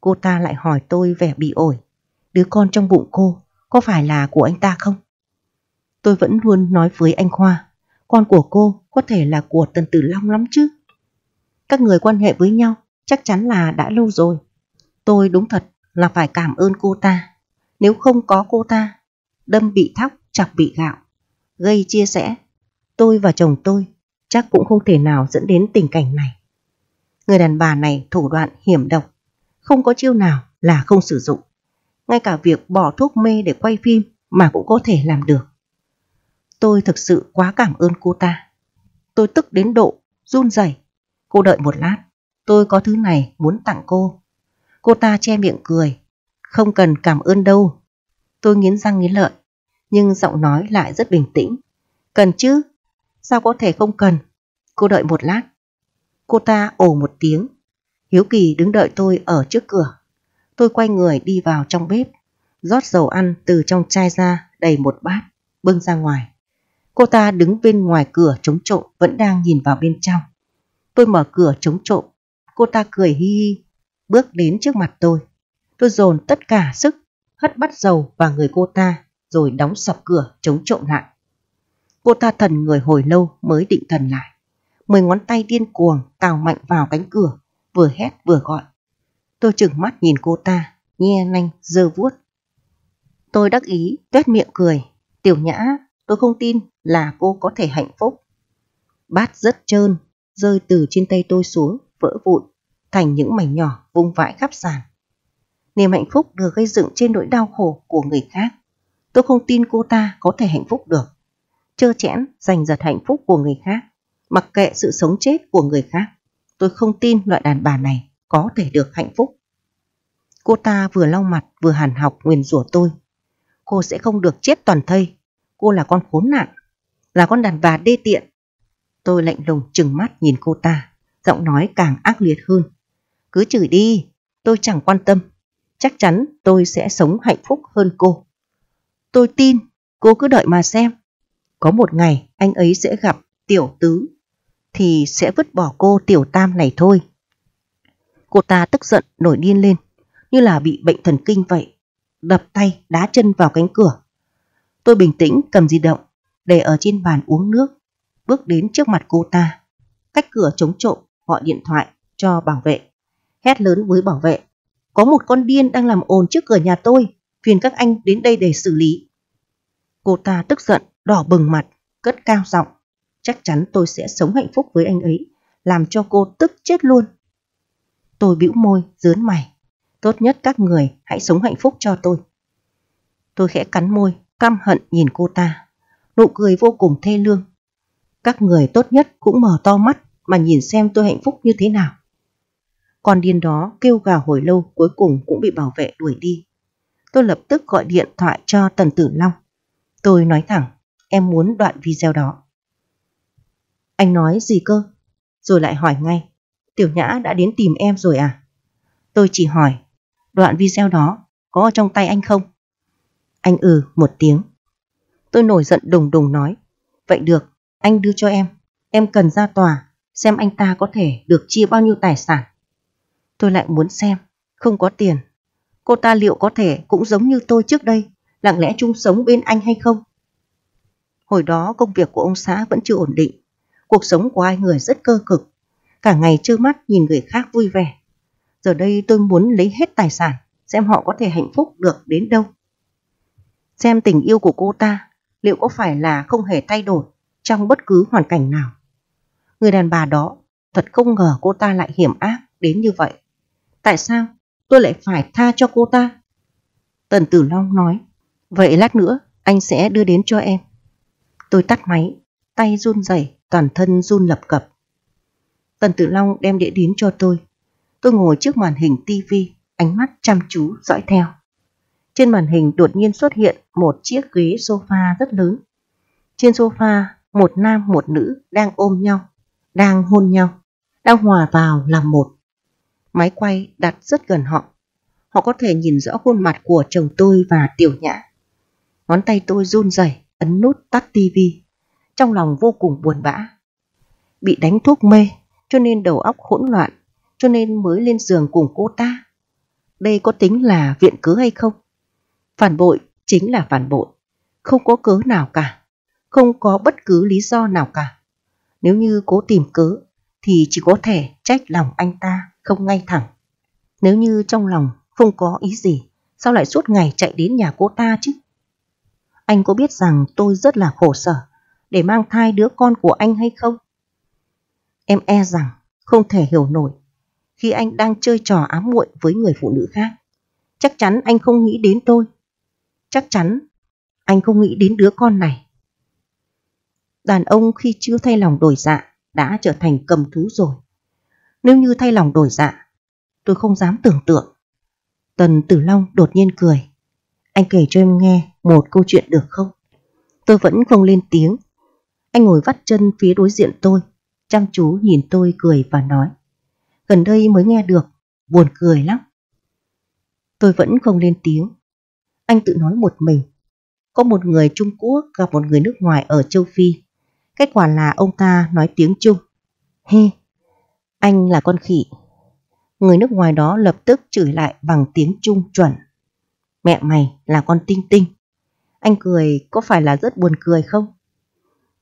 Cô ta lại hỏi tôi vẻ bị ổi. Đứa con trong bụng cô có phải là của anh ta không? Tôi vẫn luôn nói với anh Khoa, con của cô có thể là của Tần Tử Long lắm chứ. Các người quan hệ với nhau chắc chắn là đã lâu rồi. Tôi đúng thật là phải cảm ơn cô ta. Nếu không có cô ta, đâm bị thóc, chọc bị gạo, gây chia sẻ tôi và chồng tôi chắc cũng không thể nào dẫn đến tình cảnh này. Người đàn bà này thủ đoạn hiểm độc, không có chiêu nào là không sử dụng. Ngay cả việc bỏ thuốc mê để quay phim mà cũng có thể làm được. Tôi thực sự quá cảm ơn cô ta. Tôi tức đến độ, run rẩy. Cô đợi một lát, tôi có thứ này muốn tặng cô. Cô ta che miệng cười. Không cần cảm ơn đâu. Tôi nghiến răng nghiến lợi, nhưng giọng nói lại rất bình tĩnh. Cần chứ? Sao có thể không cần? Cô đợi một lát. Cô ta ồ một tiếng. Hiếu Kỳ đứng đợi tôi ở trước cửa. Tôi quay người đi vào trong bếp, rót dầu ăn từ trong chai ra đầy một bát, bưng ra ngoài. Cô ta đứng bên ngoài cửa chống trộm vẫn đang nhìn vào bên trong. Tôi mở cửa chống trộm. Cô ta cười hi hi, bước đến trước mặt tôi. Tôi dồn tất cả sức, hất bắt dầu vào người cô ta, rồi đóng sập cửa chống trộm lại. Cô ta thần người hồi lâu mới định thần lại. Mười ngón tay điên cuồng cào mạnh vào cánh cửa, vừa hét vừa gọi. Tôi chừng mắt nhìn cô ta, nghe nanh dơ vuốt. Tôi đắc ý, tuét miệng cười. Tiểu nhã, Tôi không tin là cô có thể hạnh phúc. Bát rất trơn, rơi từ trên tay tôi xuống, vỡ vụn, thành những mảnh nhỏ vung vãi khắp sàn. Niềm hạnh phúc được gây dựng trên nỗi đau khổ của người khác. Tôi không tin cô ta có thể hạnh phúc được. Chơ chẽn giành giật hạnh phúc của người khác, mặc kệ sự sống chết của người khác. Tôi không tin loại đàn bà này có thể được hạnh phúc. Cô ta vừa lau mặt vừa hàn học nguyền rủa tôi. Cô sẽ không được chết toàn thây cô là con khốn nạn, là con đàn bà đê tiện. Tôi lạnh lùng chừng mắt nhìn cô ta, giọng nói càng ác liệt hơn. Cứ chửi đi, tôi chẳng quan tâm. Chắc chắn tôi sẽ sống hạnh phúc hơn cô. Tôi tin, cô cứ đợi mà xem. Có một ngày anh ấy sẽ gặp tiểu tứ, thì sẽ vứt bỏ cô tiểu tam này thôi. Cô ta tức giận nổi điên lên, như là bị bệnh thần kinh vậy. Đập tay, đá chân vào cánh cửa, Tôi bình tĩnh cầm di động, để ở trên bàn uống nước, bước đến trước mặt cô ta. Cách cửa chống trộm, gọi điện thoại cho bảo vệ. Hét lớn với bảo vệ. Có một con điên đang làm ồn trước cửa nhà tôi, phiền các anh đến đây để xử lý. Cô ta tức giận, đỏ bừng mặt, cất cao giọng. Chắc chắn tôi sẽ sống hạnh phúc với anh ấy, làm cho cô tức chết luôn. Tôi bĩu môi, dướn mày. Tốt nhất các người hãy sống hạnh phúc cho tôi. Tôi khẽ cắn môi, căm hận nhìn cô ta, nụ cười vô cùng thê lương. Các người tốt nhất cũng mở to mắt mà nhìn xem tôi hạnh phúc như thế nào. Con điên đó kêu gào hồi lâu cuối cùng cũng bị bảo vệ đuổi đi. Tôi lập tức gọi điện thoại cho Tần Tử Long. Tôi nói thẳng, em muốn đoạn video đó. Anh nói gì cơ? Rồi lại hỏi ngay, Tiểu Nhã đã đến tìm em rồi à? Tôi chỉ hỏi, đoạn video đó có ở trong tay anh không? Anh ừ một tiếng. Tôi nổi giận đùng đùng nói. Vậy được, anh đưa cho em. Em cần ra tòa, xem anh ta có thể được chia bao nhiêu tài sản. Tôi lại muốn xem, không có tiền. Cô ta liệu có thể cũng giống như tôi trước đây, lặng lẽ chung sống bên anh hay không? Hồi đó công việc của ông xã vẫn chưa ổn định. Cuộc sống của hai người rất cơ cực. Cả ngày trơ mắt nhìn người khác vui vẻ. Giờ đây tôi muốn lấy hết tài sản, xem họ có thể hạnh phúc được đến đâu xem tình yêu của cô ta liệu có phải là không hề thay đổi trong bất cứ hoàn cảnh nào. Người đàn bà đó thật không ngờ cô ta lại hiểm ác đến như vậy. Tại sao tôi lại phải tha cho cô ta? Tần Tử Long nói, vậy lát nữa anh sẽ đưa đến cho em. Tôi tắt máy, tay run rẩy, toàn thân run lập cập. Tần Tử Long đem đĩa đến cho tôi. Tôi ngồi trước màn hình TV ánh mắt chăm chú dõi theo. Trên màn hình đột nhiên xuất hiện một chiếc ghế sofa rất lớn. Trên sofa, một nam một nữ đang ôm nhau, đang hôn nhau, đang hòa vào làm một. Máy quay đặt rất gần họ. Họ có thể nhìn rõ khuôn mặt của chồng tôi và tiểu nhã. Ngón tay tôi run rẩy ấn nút tắt tivi. Trong lòng vô cùng buồn bã. Bị đánh thuốc mê, cho nên đầu óc hỗn loạn, cho nên mới lên giường cùng cô ta. Đây có tính là viện cớ hay không? Phản bội chính là phản bội, không có cớ nào cả, không có bất cứ lý do nào cả. Nếu như cố tìm cớ thì chỉ có thể trách lòng anh ta không ngay thẳng. Nếu như trong lòng không có ý gì, sao lại suốt ngày chạy đến nhà cô ta chứ? Anh có biết rằng tôi rất là khổ sở để mang thai đứa con của anh hay không? Em e rằng không thể hiểu nổi khi anh đang chơi trò ám muội với người phụ nữ khác. Chắc chắn anh không nghĩ đến tôi Chắc chắn anh không nghĩ đến đứa con này. Đàn ông khi chưa thay lòng đổi dạ đã trở thành cầm thú rồi. Nếu như thay lòng đổi dạ, tôi không dám tưởng tượng. Tần Tử Long đột nhiên cười. Anh kể cho em nghe một câu chuyện được không? Tôi vẫn không lên tiếng. Anh ngồi vắt chân phía đối diện tôi, chăm chú nhìn tôi cười và nói. Gần đây mới nghe được, buồn cười lắm. Tôi vẫn không lên tiếng. Anh tự nói một mình. Có một người Trung Quốc gặp một người nước ngoài ở châu Phi. Kết quả là ông ta nói tiếng Trung. Hê, hey, anh là con khỉ. Người nước ngoài đó lập tức chửi lại bằng tiếng Trung chuẩn. Mẹ mày là con tinh tinh. Anh cười có phải là rất buồn cười không?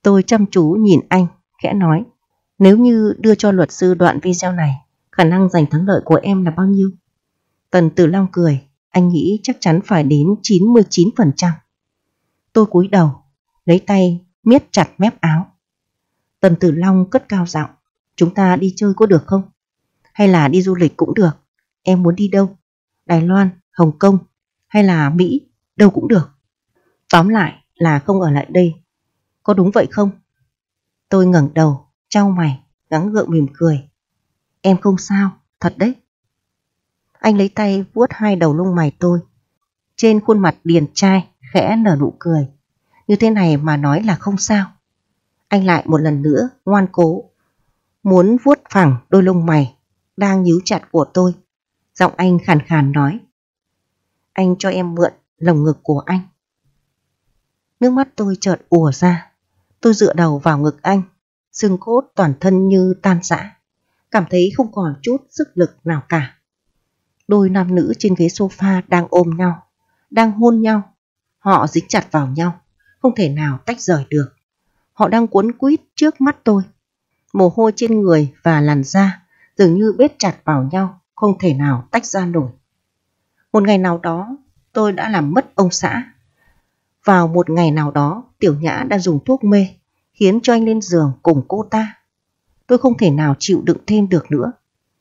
Tôi chăm chú nhìn anh, khẽ nói. Nếu như đưa cho luật sư đoạn video này, khả năng giành thắng lợi của em là bao nhiêu? Tần Tử Long cười. Anh nghĩ chắc chắn phải đến 99%. Tôi cúi đầu, lấy tay miết chặt mép áo. Tần Tử Long cất cao giọng, chúng ta đi chơi có được không? Hay là đi du lịch cũng được, em muốn đi đâu? Đài Loan, Hồng Kông hay là Mỹ, đâu cũng được. Tóm lại là không ở lại đây, có đúng vậy không? Tôi ngẩng đầu, trao mày, gắng gượng mỉm cười. Em không sao, thật đấy. Anh lấy tay vuốt hai đầu lông mày tôi. Trên khuôn mặt điền trai khẽ nở nụ cười. Như thế này mà nói là không sao. Anh lại một lần nữa ngoan cố. Muốn vuốt phẳng đôi lông mày đang nhíu chặt của tôi. Giọng anh khàn khàn nói. Anh cho em mượn lồng ngực của anh. Nước mắt tôi chợt ùa ra. Tôi dựa đầu vào ngực anh. Xương cốt toàn thân như tan rã. Cảm thấy không còn chút sức lực nào cả. Đôi nam nữ trên ghế sofa đang ôm nhau, đang hôn nhau. Họ dính chặt vào nhau, không thể nào tách rời được. Họ đang cuốn quýt trước mắt tôi. Mồ hôi trên người và làn da dường như bết chặt vào nhau, không thể nào tách ra nổi. Một ngày nào đó, tôi đã làm mất ông xã. Vào một ngày nào đó, Tiểu Nhã đã dùng thuốc mê, khiến cho anh lên giường cùng cô ta. Tôi không thể nào chịu đựng thêm được nữa.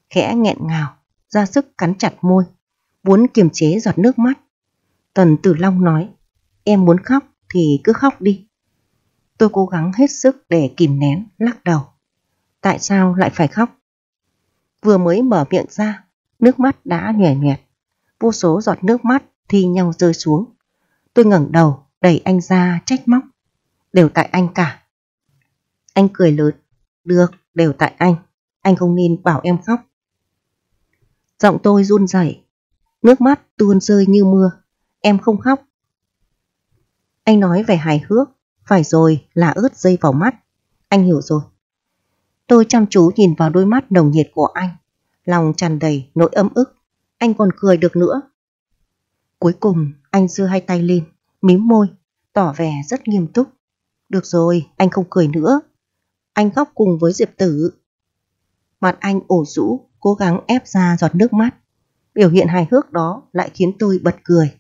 Khẽ nghẹn ngào, ra sức cắn chặt môi, muốn kiềm chế giọt nước mắt. Tần Tử Long nói, em muốn khóc thì cứ khóc đi. Tôi cố gắng hết sức để kìm nén, lắc đầu. Tại sao lại phải khóc? Vừa mới mở miệng ra, nước mắt đã nhòe nhẹt. Vô số giọt nước mắt thi nhau rơi xuống. Tôi ngẩng đầu, đẩy anh ra trách móc. Đều tại anh cả. Anh cười lớn. Được, đều tại anh. Anh không nên bảo em khóc. Giọng tôi run rẩy, nước mắt tuôn rơi như mưa. Em không khóc. Anh nói về hài hước, phải rồi là ướt dây vào mắt. Anh hiểu rồi. Tôi chăm chú nhìn vào đôi mắt đồng nhiệt của anh, lòng tràn đầy nỗi ấm ức. Anh còn cười được nữa. Cuối cùng, anh đưa hai tay lên, mím môi, tỏ vẻ rất nghiêm túc. Được rồi, anh không cười nữa. Anh khóc cùng với Diệp Tử. Mặt anh ổ rũ, cố gắng ép ra giọt nước mắt. Biểu hiện hài hước đó lại khiến tôi bật cười.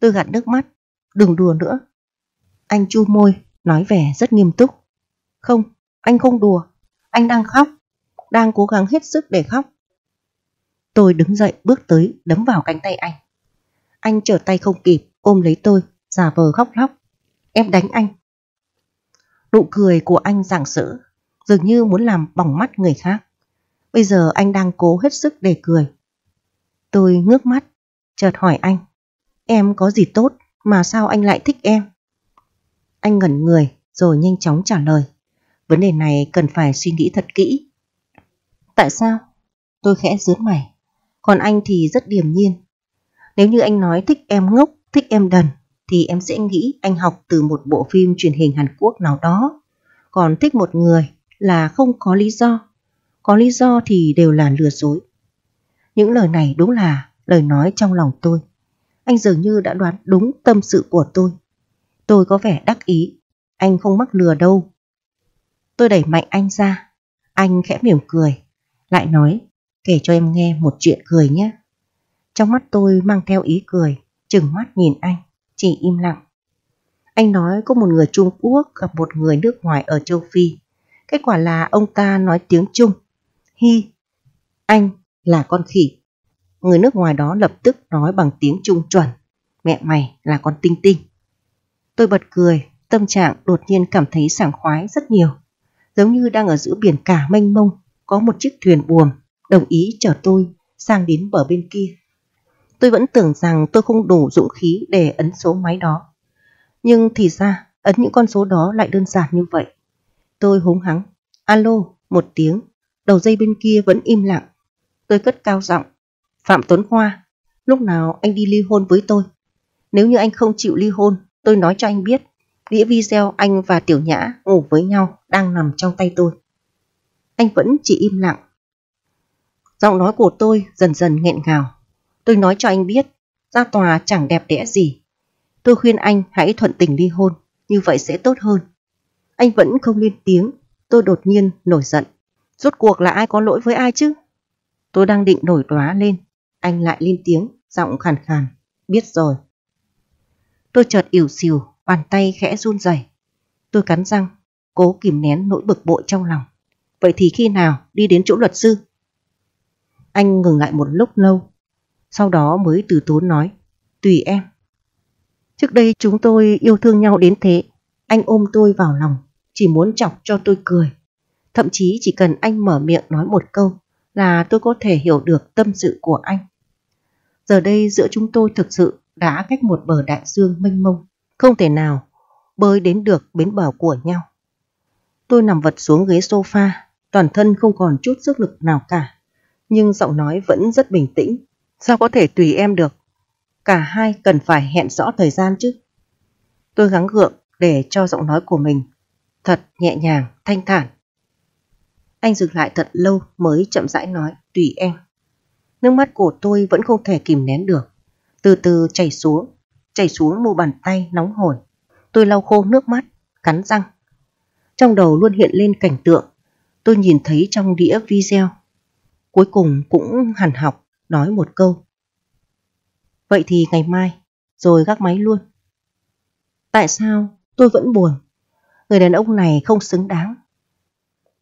Tôi gạt nước mắt, đừng đùa nữa. Anh chu môi, nói vẻ rất nghiêm túc. Không, anh không đùa, anh đang khóc, đang cố gắng hết sức để khóc. Tôi đứng dậy bước tới đấm vào cánh tay anh. Anh trở tay không kịp, ôm lấy tôi, giả vờ khóc lóc. Em đánh anh. Nụ cười của anh dạng sỡ dường như muốn làm bỏng mắt người khác. Bây giờ anh đang cố hết sức để cười. Tôi ngước mắt, chợt hỏi anh. Em có gì tốt mà sao anh lại thích em? Anh ngẩn người rồi nhanh chóng trả lời. Vấn đề này cần phải suy nghĩ thật kỹ. Tại sao? Tôi khẽ dướn mày. Còn anh thì rất điềm nhiên. Nếu như anh nói thích em ngốc, thích em đần, thì em sẽ nghĩ anh học từ một bộ phim truyền hình Hàn Quốc nào đó. Còn thích một người là không có lý do có lý do thì đều là lừa dối. Những lời này đúng là lời nói trong lòng tôi. Anh dường như đã đoán đúng tâm sự của tôi. Tôi có vẻ đắc ý, anh không mắc lừa đâu. Tôi đẩy mạnh anh ra, anh khẽ mỉm cười, lại nói, kể cho em nghe một chuyện cười nhé. Trong mắt tôi mang theo ý cười, chừng mắt nhìn anh, chỉ im lặng. Anh nói có một người Trung Quốc gặp một người nước ngoài ở châu Phi. Kết quả là ông ta nói tiếng Trung Hi, anh là con khỉ. Người nước ngoài đó lập tức nói bằng tiếng Trung chuẩn. Mẹ mày là con tinh tinh. Tôi bật cười, tâm trạng đột nhiên cảm thấy sảng khoái rất nhiều. Giống như đang ở giữa biển cả mênh mông, có một chiếc thuyền buồm đồng ý chở tôi sang đến bờ bên kia. Tôi vẫn tưởng rằng tôi không đủ dũng khí để ấn số máy đó. Nhưng thì ra, ấn những con số đó lại đơn giản như vậy. Tôi húng hắng. Alo, một tiếng Đầu dây bên kia vẫn im lặng. Tôi cất cao giọng. Phạm Tuấn khoa, lúc nào anh đi ly hôn với tôi? Nếu như anh không chịu ly hôn, tôi nói cho anh biết. Đĩa video anh và Tiểu Nhã ngủ với nhau đang nằm trong tay tôi. Anh vẫn chỉ im lặng. Giọng nói của tôi dần dần nghẹn ngào. Tôi nói cho anh biết, ra tòa chẳng đẹp đẽ gì. Tôi khuyên anh hãy thuận tình ly hôn, như vậy sẽ tốt hơn. Anh vẫn không lên tiếng, tôi đột nhiên nổi giận. Rốt cuộc là ai có lỗi với ai chứ? Tôi đang định nổi đoá lên. Anh lại lên tiếng, giọng khàn khàn. Biết rồi. Tôi chợt ỉu xìu, bàn tay khẽ run rẩy. Tôi cắn răng, cố kìm nén nỗi bực bội trong lòng. Vậy thì khi nào đi đến chỗ luật sư? Anh ngừng lại một lúc lâu, sau đó mới từ tốn nói, tùy em. Trước đây chúng tôi yêu thương nhau đến thế, anh ôm tôi vào lòng, chỉ muốn chọc cho tôi cười. Thậm chí chỉ cần anh mở miệng nói một câu là tôi có thể hiểu được tâm sự của anh. Giờ đây giữa chúng tôi thực sự đã cách một bờ đại dương mênh mông, không thể nào bơi đến được bến bờ của nhau. Tôi nằm vật xuống ghế sofa, toàn thân không còn chút sức lực nào cả, nhưng giọng nói vẫn rất bình tĩnh. Sao có thể tùy em được? Cả hai cần phải hẹn rõ thời gian chứ. Tôi gắng gượng để cho giọng nói của mình thật nhẹ nhàng, thanh thản anh dừng lại thật lâu mới chậm rãi nói tùy em. Nước mắt của tôi vẫn không thể kìm nén được. Từ từ chảy xuống, chảy xuống mu bàn tay nóng hổi. Tôi lau khô nước mắt, cắn răng. Trong đầu luôn hiện lên cảnh tượng tôi nhìn thấy trong đĩa video. Cuối cùng cũng hẳn học nói một câu. Vậy thì ngày mai, rồi gác máy luôn. Tại sao tôi vẫn buồn? Người đàn ông này không xứng đáng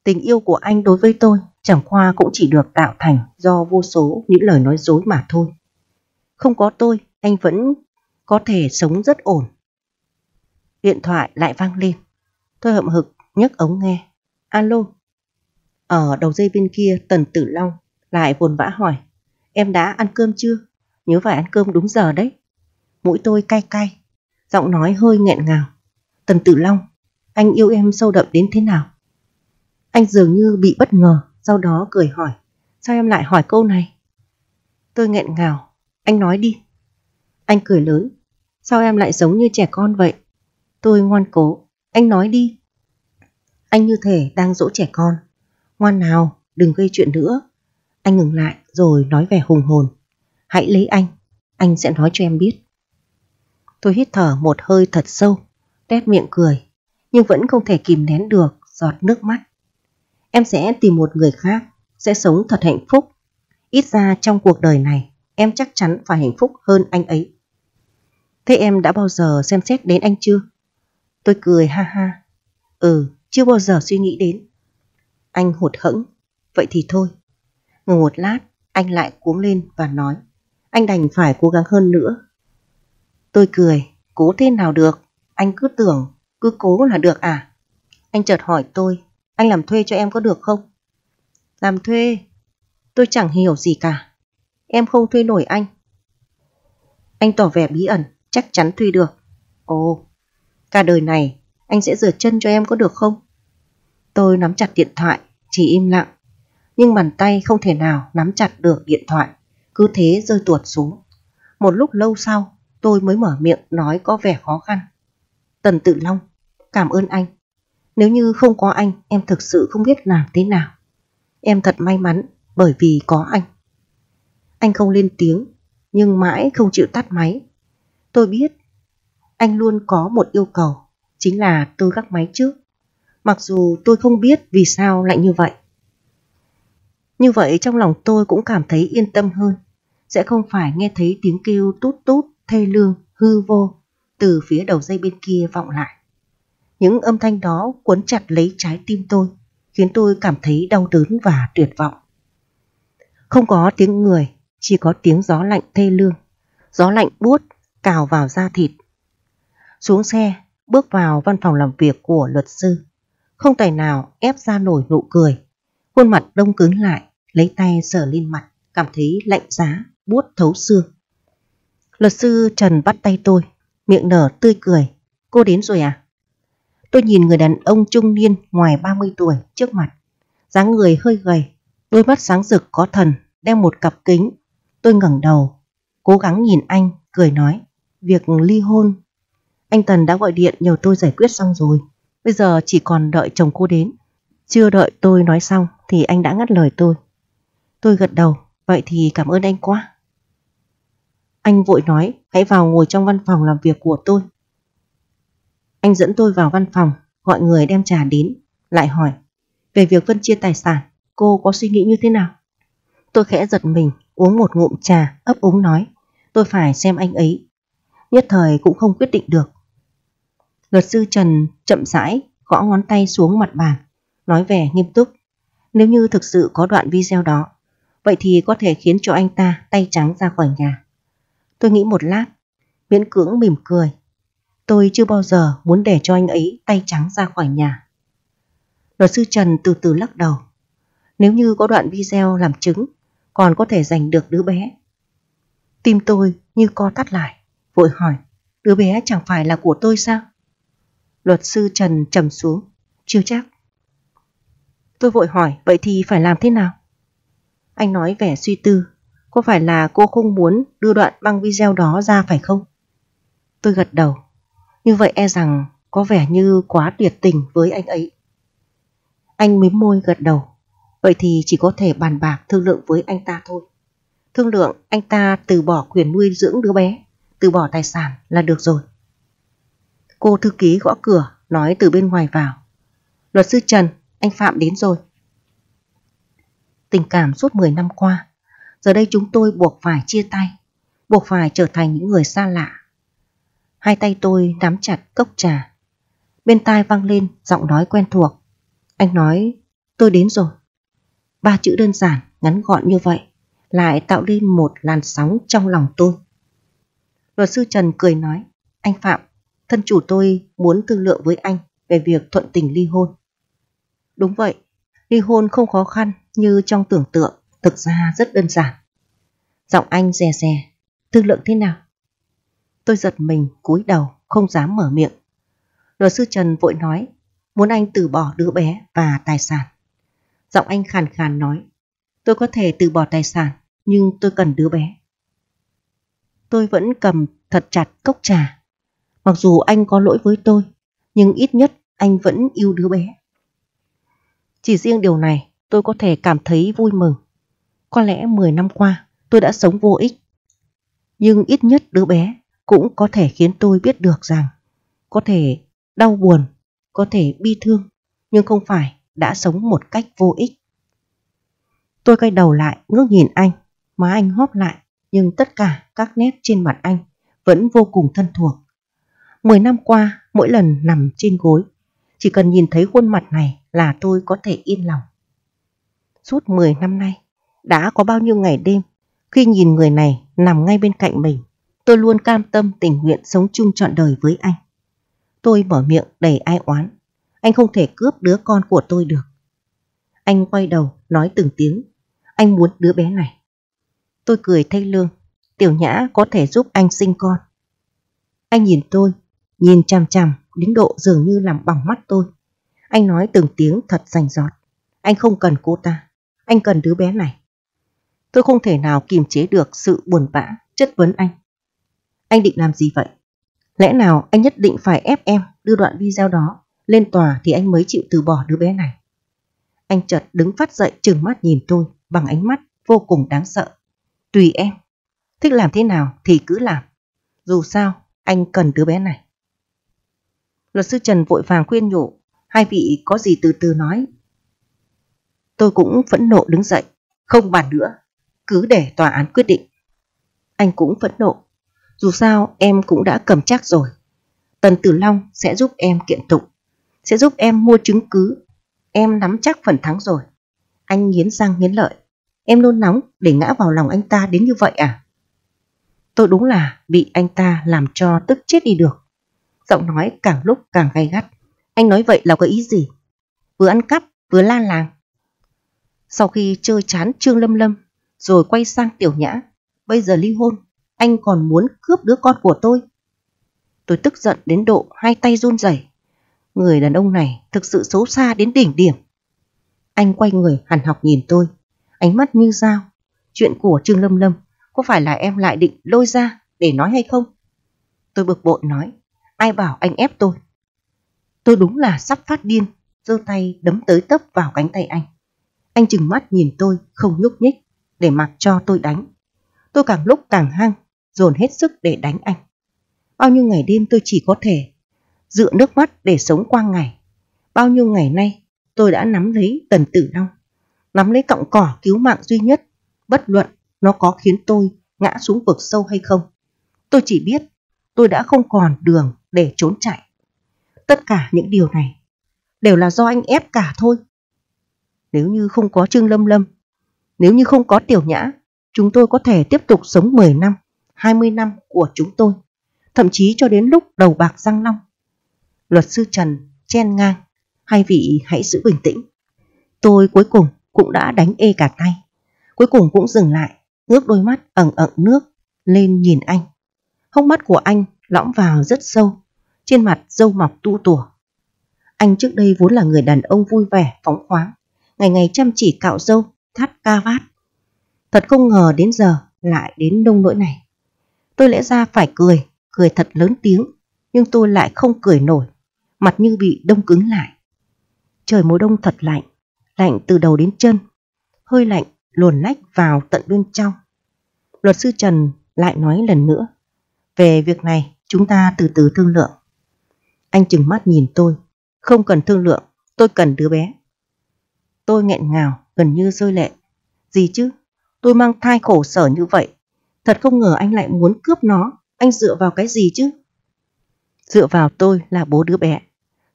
Tình yêu của anh đối với tôi chẳng qua cũng chỉ được tạo thành do vô số những lời nói dối mà thôi. Không có tôi, anh vẫn có thể sống rất ổn. Điện thoại lại vang lên. Tôi hậm hực nhấc ống nghe. Alo. Ở đầu dây bên kia Tần Tử Long lại buồn vã hỏi. Em đã ăn cơm chưa? Nhớ phải ăn cơm đúng giờ đấy. Mũi tôi cay cay. Giọng nói hơi nghẹn ngào. Tần Tử Long, anh yêu em sâu đậm đến thế nào? Anh dường như bị bất ngờ, sau đó cười hỏi. Sao em lại hỏi câu này? Tôi nghẹn ngào. Anh nói đi. Anh cười lớn. Sao em lại giống như trẻ con vậy? Tôi ngoan cố. Anh nói đi. Anh như thể đang dỗ trẻ con. Ngoan nào, đừng gây chuyện nữa. Anh ngừng lại rồi nói vẻ hùng hồn. Hãy lấy anh, anh sẽ nói cho em biết. Tôi hít thở một hơi thật sâu, tét miệng cười, nhưng vẫn không thể kìm nén được giọt nước mắt em sẽ tìm một người khác, sẽ sống thật hạnh phúc. Ít ra trong cuộc đời này, em chắc chắn phải hạnh phúc hơn anh ấy. Thế em đã bao giờ xem xét đến anh chưa? Tôi cười ha ha. Ừ, chưa bao giờ suy nghĩ đến. Anh hụt hẫng. Vậy thì thôi. Ngồi một lát, anh lại cuống lên và nói. Anh đành phải cố gắng hơn nữa. Tôi cười, cố thế nào được. Anh cứ tưởng, cứ cố là được à? Anh chợt hỏi tôi anh làm thuê cho em có được không? Làm thuê? Tôi chẳng hiểu gì cả. Em không thuê nổi anh. Anh tỏ vẻ bí ẩn, chắc chắn thuê được. Ồ, cả đời này anh sẽ rửa chân cho em có được không? Tôi nắm chặt điện thoại, chỉ im lặng. Nhưng bàn tay không thể nào nắm chặt được điện thoại, cứ thế rơi tuột xuống. Một lúc lâu sau, tôi mới mở miệng nói có vẻ khó khăn. Tần Tự Long, cảm ơn anh. Nếu như không có anh, em thực sự không biết làm thế nào. Em thật may mắn bởi vì có anh. Anh không lên tiếng, nhưng mãi không chịu tắt máy. Tôi biết, anh luôn có một yêu cầu, chính là tôi gác máy trước. Mặc dù tôi không biết vì sao lại như vậy. Như vậy trong lòng tôi cũng cảm thấy yên tâm hơn. Sẽ không phải nghe thấy tiếng kêu tút tút, thê lương, hư vô từ phía đầu dây bên kia vọng lại. Những âm thanh đó cuốn chặt lấy trái tim tôi, khiến tôi cảm thấy đau đớn và tuyệt vọng. Không có tiếng người, chỉ có tiếng gió lạnh thê lương. Gió lạnh buốt, cào vào da thịt. Xuống xe, bước vào văn phòng làm việc của luật sư. Không tài nào ép ra nổi nụ cười. Khuôn mặt đông cứng lại, lấy tay sờ lên mặt, cảm thấy lạnh giá, buốt thấu xương. Luật sư Trần bắt tay tôi, miệng nở tươi cười. Cô đến rồi à? Tôi nhìn người đàn ông trung niên ngoài 30 tuổi trước mặt. dáng người hơi gầy, đôi mắt sáng rực có thần, đeo một cặp kính. Tôi ngẩng đầu, cố gắng nhìn anh, cười nói. Việc ly hôn. Anh Tần đã gọi điện nhờ tôi giải quyết xong rồi. Bây giờ chỉ còn đợi chồng cô đến. Chưa đợi tôi nói xong thì anh đã ngắt lời tôi. Tôi gật đầu, vậy thì cảm ơn anh quá. Anh vội nói, hãy vào ngồi trong văn phòng làm việc của tôi, anh dẫn tôi vào văn phòng, gọi người đem trà đến, lại hỏi. Về việc phân chia tài sản, cô có suy nghĩ như thế nào? Tôi khẽ giật mình, uống một ngụm trà, ấp úng nói. Tôi phải xem anh ấy. Nhất thời cũng không quyết định được. Luật sư Trần chậm rãi, gõ ngón tay xuống mặt bàn, nói vẻ nghiêm túc. Nếu như thực sự có đoạn video đó, vậy thì có thể khiến cho anh ta tay trắng ra khỏi nhà. Tôi nghĩ một lát, miễn cưỡng mỉm cười, Tôi chưa bao giờ muốn để cho anh ấy tay trắng ra khỏi nhà. Luật sư Trần từ từ lắc đầu. Nếu như có đoạn video làm chứng, còn có thể giành được đứa bé. Tim tôi như co tắt lại, vội hỏi, đứa bé chẳng phải là của tôi sao? Luật sư Trần trầm xuống, chưa chắc. Tôi vội hỏi, vậy thì phải làm thế nào? Anh nói vẻ suy tư, có phải là cô không muốn đưa đoạn băng video đó ra phải không? Tôi gật đầu, như vậy e rằng có vẻ như quá tuyệt tình với anh ấy. Anh mím môi gật đầu, vậy thì chỉ có thể bàn bạc thương lượng với anh ta thôi. Thương lượng anh ta từ bỏ quyền nuôi dưỡng đứa bé, từ bỏ tài sản là được rồi. Cô thư ký gõ cửa, nói từ bên ngoài vào. Luật sư Trần, anh Phạm đến rồi. Tình cảm suốt 10 năm qua, giờ đây chúng tôi buộc phải chia tay, buộc phải trở thành những người xa lạ Hai tay tôi nắm chặt cốc trà. Bên tai vang lên giọng nói quen thuộc. Anh nói, tôi đến rồi. Ba chữ đơn giản, ngắn gọn như vậy, lại tạo nên một làn sóng trong lòng tôi. Luật sư Trần cười nói, anh Phạm, thân chủ tôi muốn thương lượng với anh về việc thuận tình ly hôn. Đúng vậy, ly hôn không khó khăn như trong tưởng tượng, thực ra rất đơn giản. Giọng anh rè rè, thương lượng thế nào? Tôi giật mình, cúi đầu, không dám mở miệng. Luật sư Trần vội nói, muốn anh từ bỏ đứa bé và tài sản. Giọng anh khàn khàn nói, tôi có thể từ bỏ tài sản, nhưng tôi cần đứa bé. Tôi vẫn cầm thật chặt cốc trà. Mặc dù anh có lỗi với tôi, nhưng ít nhất anh vẫn yêu đứa bé. Chỉ riêng điều này tôi có thể cảm thấy vui mừng. Có lẽ 10 năm qua tôi đã sống vô ích. Nhưng ít nhất đứa bé cũng có thể khiến tôi biết được rằng có thể đau buồn, có thể bi thương, nhưng không phải đã sống một cách vô ích. Tôi quay đầu lại ngước nhìn anh, má anh hóp lại nhưng tất cả các nét trên mặt anh vẫn vô cùng thân thuộc. Mười năm qua, mỗi lần nằm trên gối, chỉ cần nhìn thấy khuôn mặt này là tôi có thể yên lòng. Suốt 10 năm nay, đã có bao nhiêu ngày đêm khi nhìn người này nằm ngay bên cạnh mình, tôi luôn cam tâm tình nguyện sống chung trọn đời với anh. Tôi mở miệng đầy ai oán, anh không thể cướp đứa con của tôi được. Anh quay đầu nói từng tiếng, anh muốn đứa bé này. Tôi cười thay lương, tiểu nhã có thể giúp anh sinh con. Anh nhìn tôi, nhìn chằm chằm đến độ dường như làm bỏng mắt tôi. Anh nói từng tiếng thật rành rọt. Anh không cần cô ta, anh cần đứa bé này. Tôi không thể nào kiềm chế được sự buồn bã, chất vấn anh. Anh định làm gì vậy? Lẽ nào anh nhất định phải ép em đưa đoạn video đó lên tòa thì anh mới chịu từ bỏ đứa bé này? Anh chợt đứng phát dậy trừng mắt nhìn tôi bằng ánh mắt vô cùng đáng sợ. Tùy em, thích làm thế nào thì cứ làm. Dù sao, anh cần đứa bé này. Luật sư Trần vội vàng khuyên nhủ, hai vị có gì từ từ nói. Tôi cũng phẫn nộ đứng dậy, không bàn nữa, cứ để tòa án quyết định. Anh cũng phẫn nộ dù sao em cũng đã cầm chắc rồi. Tần Tử Long sẽ giúp em kiện tụng, sẽ giúp em mua chứng cứ. Em nắm chắc phần thắng rồi. Anh nghiến răng nghiến lợi. Em nôn nóng để ngã vào lòng anh ta đến như vậy à? Tôi đúng là bị anh ta làm cho tức chết đi được. Giọng nói càng lúc càng gay gắt. Anh nói vậy là có ý gì? Vừa ăn cắp, vừa la làng. Sau khi chơi chán Trương Lâm Lâm, rồi quay sang Tiểu Nhã, bây giờ ly hôn anh còn muốn cướp đứa con của tôi. Tôi tức giận đến độ hai tay run rẩy. Người đàn ông này thực sự xấu xa đến đỉnh điểm. Anh quay người hằn học nhìn tôi, ánh mắt như dao. Chuyện của Trương Lâm Lâm có phải là em lại định lôi ra để nói hay không? Tôi bực bội nói, ai bảo anh ép tôi? Tôi đúng là sắp phát điên, giơ tay đấm tới tấp vào cánh tay anh. Anh chừng mắt nhìn tôi không nhúc nhích để mặc cho tôi đánh. Tôi càng lúc càng hăng, dồn hết sức để đánh anh. Bao nhiêu ngày đêm tôi chỉ có thể dựa nước mắt để sống qua ngày. Bao nhiêu ngày nay tôi đã nắm lấy Tần Tử Long, nắm lấy cọng cỏ cứu mạng duy nhất, bất luận nó có khiến tôi ngã xuống vực sâu hay không. Tôi chỉ biết tôi đã không còn đường để trốn chạy. Tất cả những điều này đều là do anh ép cả thôi. Nếu như không có Trương Lâm Lâm, nếu như không có Tiểu Nhã, chúng tôi có thể tiếp tục sống 10 năm. 20 năm của chúng tôi, thậm chí cho đến lúc đầu bạc răng long. Luật sư Trần chen ngang, hai vị hãy giữ bình tĩnh. Tôi cuối cùng cũng đã đánh ê cả tay, cuối cùng cũng dừng lại, ngước đôi mắt ẩn ẩn nước lên nhìn anh. Hốc mắt của anh lõm vào rất sâu, trên mặt dâu mọc tu tủa. Anh trước đây vốn là người đàn ông vui vẻ, phóng khoáng, ngày ngày chăm chỉ cạo dâu, thắt ca vát. Thật không ngờ đến giờ lại đến nông nỗi này. Tôi lẽ ra phải cười, cười thật lớn tiếng, nhưng tôi lại không cười nổi, mặt như bị đông cứng lại. Trời mùa đông thật lạnh, lạnh từ đầu đến chân, hơi lạnh luồn lách vào tận bên trong. Luật sư Trần lại nói lần nữa, về việc này chúng ta từ từ thương lượng. Anh chừng mắt nhìn tôi, không cần thương lượng, tôi cần đứa bé. Tôi nghẹn ngào, gần như rơi lệ. Gì chứ, tôi mang thai khổ sở như vậy Thật không ngờ anh lại muốn cướp nó. Anh dựa vào cái gì chứ? Dựa vào tôi là bố đứa bé.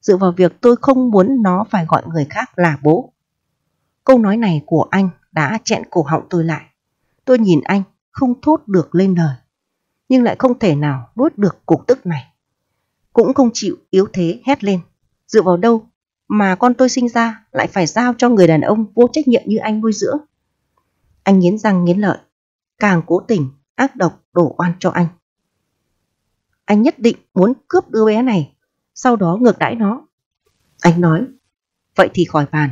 Dựa vào việc tôi không muốn nó phải gọi người khác là bố. Câu nói này của anh đã chẹn cổ họng tôi lại. Tôi nhìn anh không thốt được lên lời. Nhưng lại không thể nào nuốt được cục tức này. Cũng không chịu yếu thế hét lên. Dựa vào đâu mà con tôi sinh ra lại phải giao cho người đàn ông vô trách nhiệm như anh nuôi dưỡng. Anh nghiến răng nghiến lợi, càng cố tình ác độc đổ oan cho anh. Anh nhất định muốn cướp đứa bé này, sau đó ngược đãi nó. Anh nói, vậy thì khỏi bàn.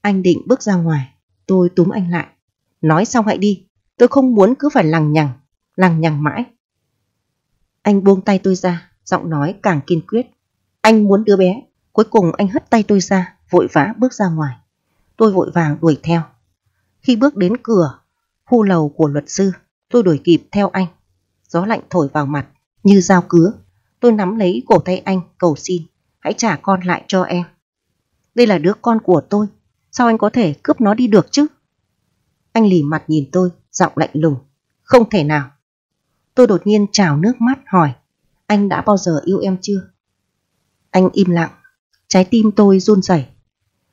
Anh định bước ra ngoài, tôi túm anh lại. Nói xong hãy đi, tôi không muốn cứ phải lằng nhằng, lằng nhằng mãi. Anh buông tay tôi ra, giọng nói càng kiên quyết. Anh muốn đứa bé, cuối cùng anh hất tay tôi ra, vội vã bước ra ngoài. Tôi vội vàng đuổi theo. Khi bước đến cửa, khu lầu của luật sư, Tôi đuổi kịp theo anh. Gió lạnh thổi vào mặt, như dao cứa. Tôi nắm lấy cổ tay anh, cầu xin. Hãy trả con lại cho em. Đây là đứa con của tôi. Sao anh có thể cướp nó đi được chứ? Anh lì mặt nhìn tôi, giọng lạnh lùng. Không thể nào. Tôi đột nhiên trào nước mắt hỏi. Anh đã bao giờ yêu em chưa? Anh im lặng. Trái tim tôi run rẩy.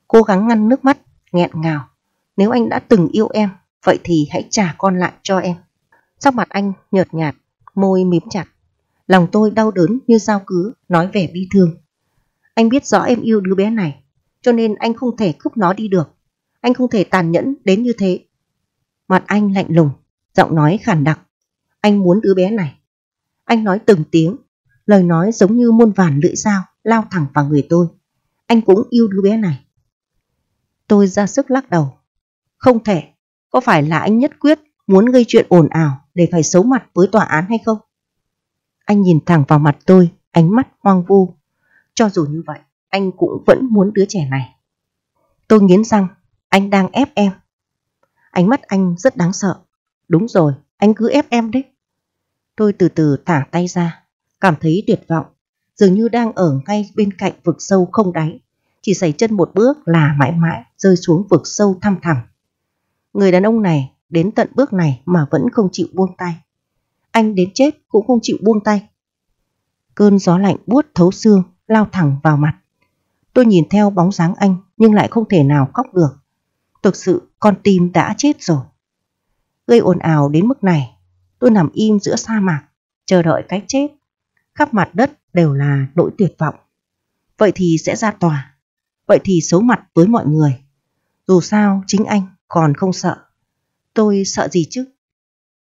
Cố gắng ngăn nước mắt, nghẹn ngào. Nếu anh đã từng yêu em, vậy thì hãy trả con lại cho em. Sắc mặt anh nhợt nhạt, môi mím chặt. Lòng tôi đau đớn như dao cứ nói vẻ bi thương. Anh biết rõ em yêu đứa bé này, cho nên anh không thể cướp nó đi được. Anh không thể tàn nhẫn đến như thế. Mặt anh lạnh lùng, giọng nói khản đặc. Anh muốn đứa bé này. Anh nói từng tiếng, lời nói giống như muôn vàn lưỡi dao lao thẳng vào người tôi. Anh cũng yêu đứa bé này. Tôi ra sức lắc đầu. Không thể, có phải là anh nhất quyết muốn gây chuyện ồn ào để phải xấu mặt với tòa án hay không? Anh nhìn thẳng vào mặt tôi, ánh mắt hoang vu. Cho dù như vậy, anh cũng vẫn muốn đứa trẻ này. Tôi nghiến răng, anh đang ép em. Ánh mắt anh rất đáng sợ. Đúng rồi, anh cứ ép em đấy. Tôi từ từ thả tay ra, cảm thấy tuyệt vọng, dường như đang ở ngay bên cạnh vực sâu không đáy. Chỉ xảy chân một bước là mãi mãi rơi xuống vực sâu thăm thẳm. Người đàn ông này đến tận bước này mà vẫn không chịu buông tay. Anh đến chết cũng không chịu buông tay. Cơn gió lạnh buốt thấu xương lao thẳng vào mặt. Tôi nhìn theo bóng dáng anh nhưng lại không thể nào khóc được. Thực sự con tim đã chết rồi. Gây ồn ào đến mức này, tôi nằm im giữa sa mạc, chờ đợi cái chết. Khắp mặt đất đều là nỗi tuyệt vọng. Vậy thì sẽ ra tòa. Vậy thì xấu mặt với mọi người. Dù sao chính anh còn không sợ. Tôi sợ gì chứ?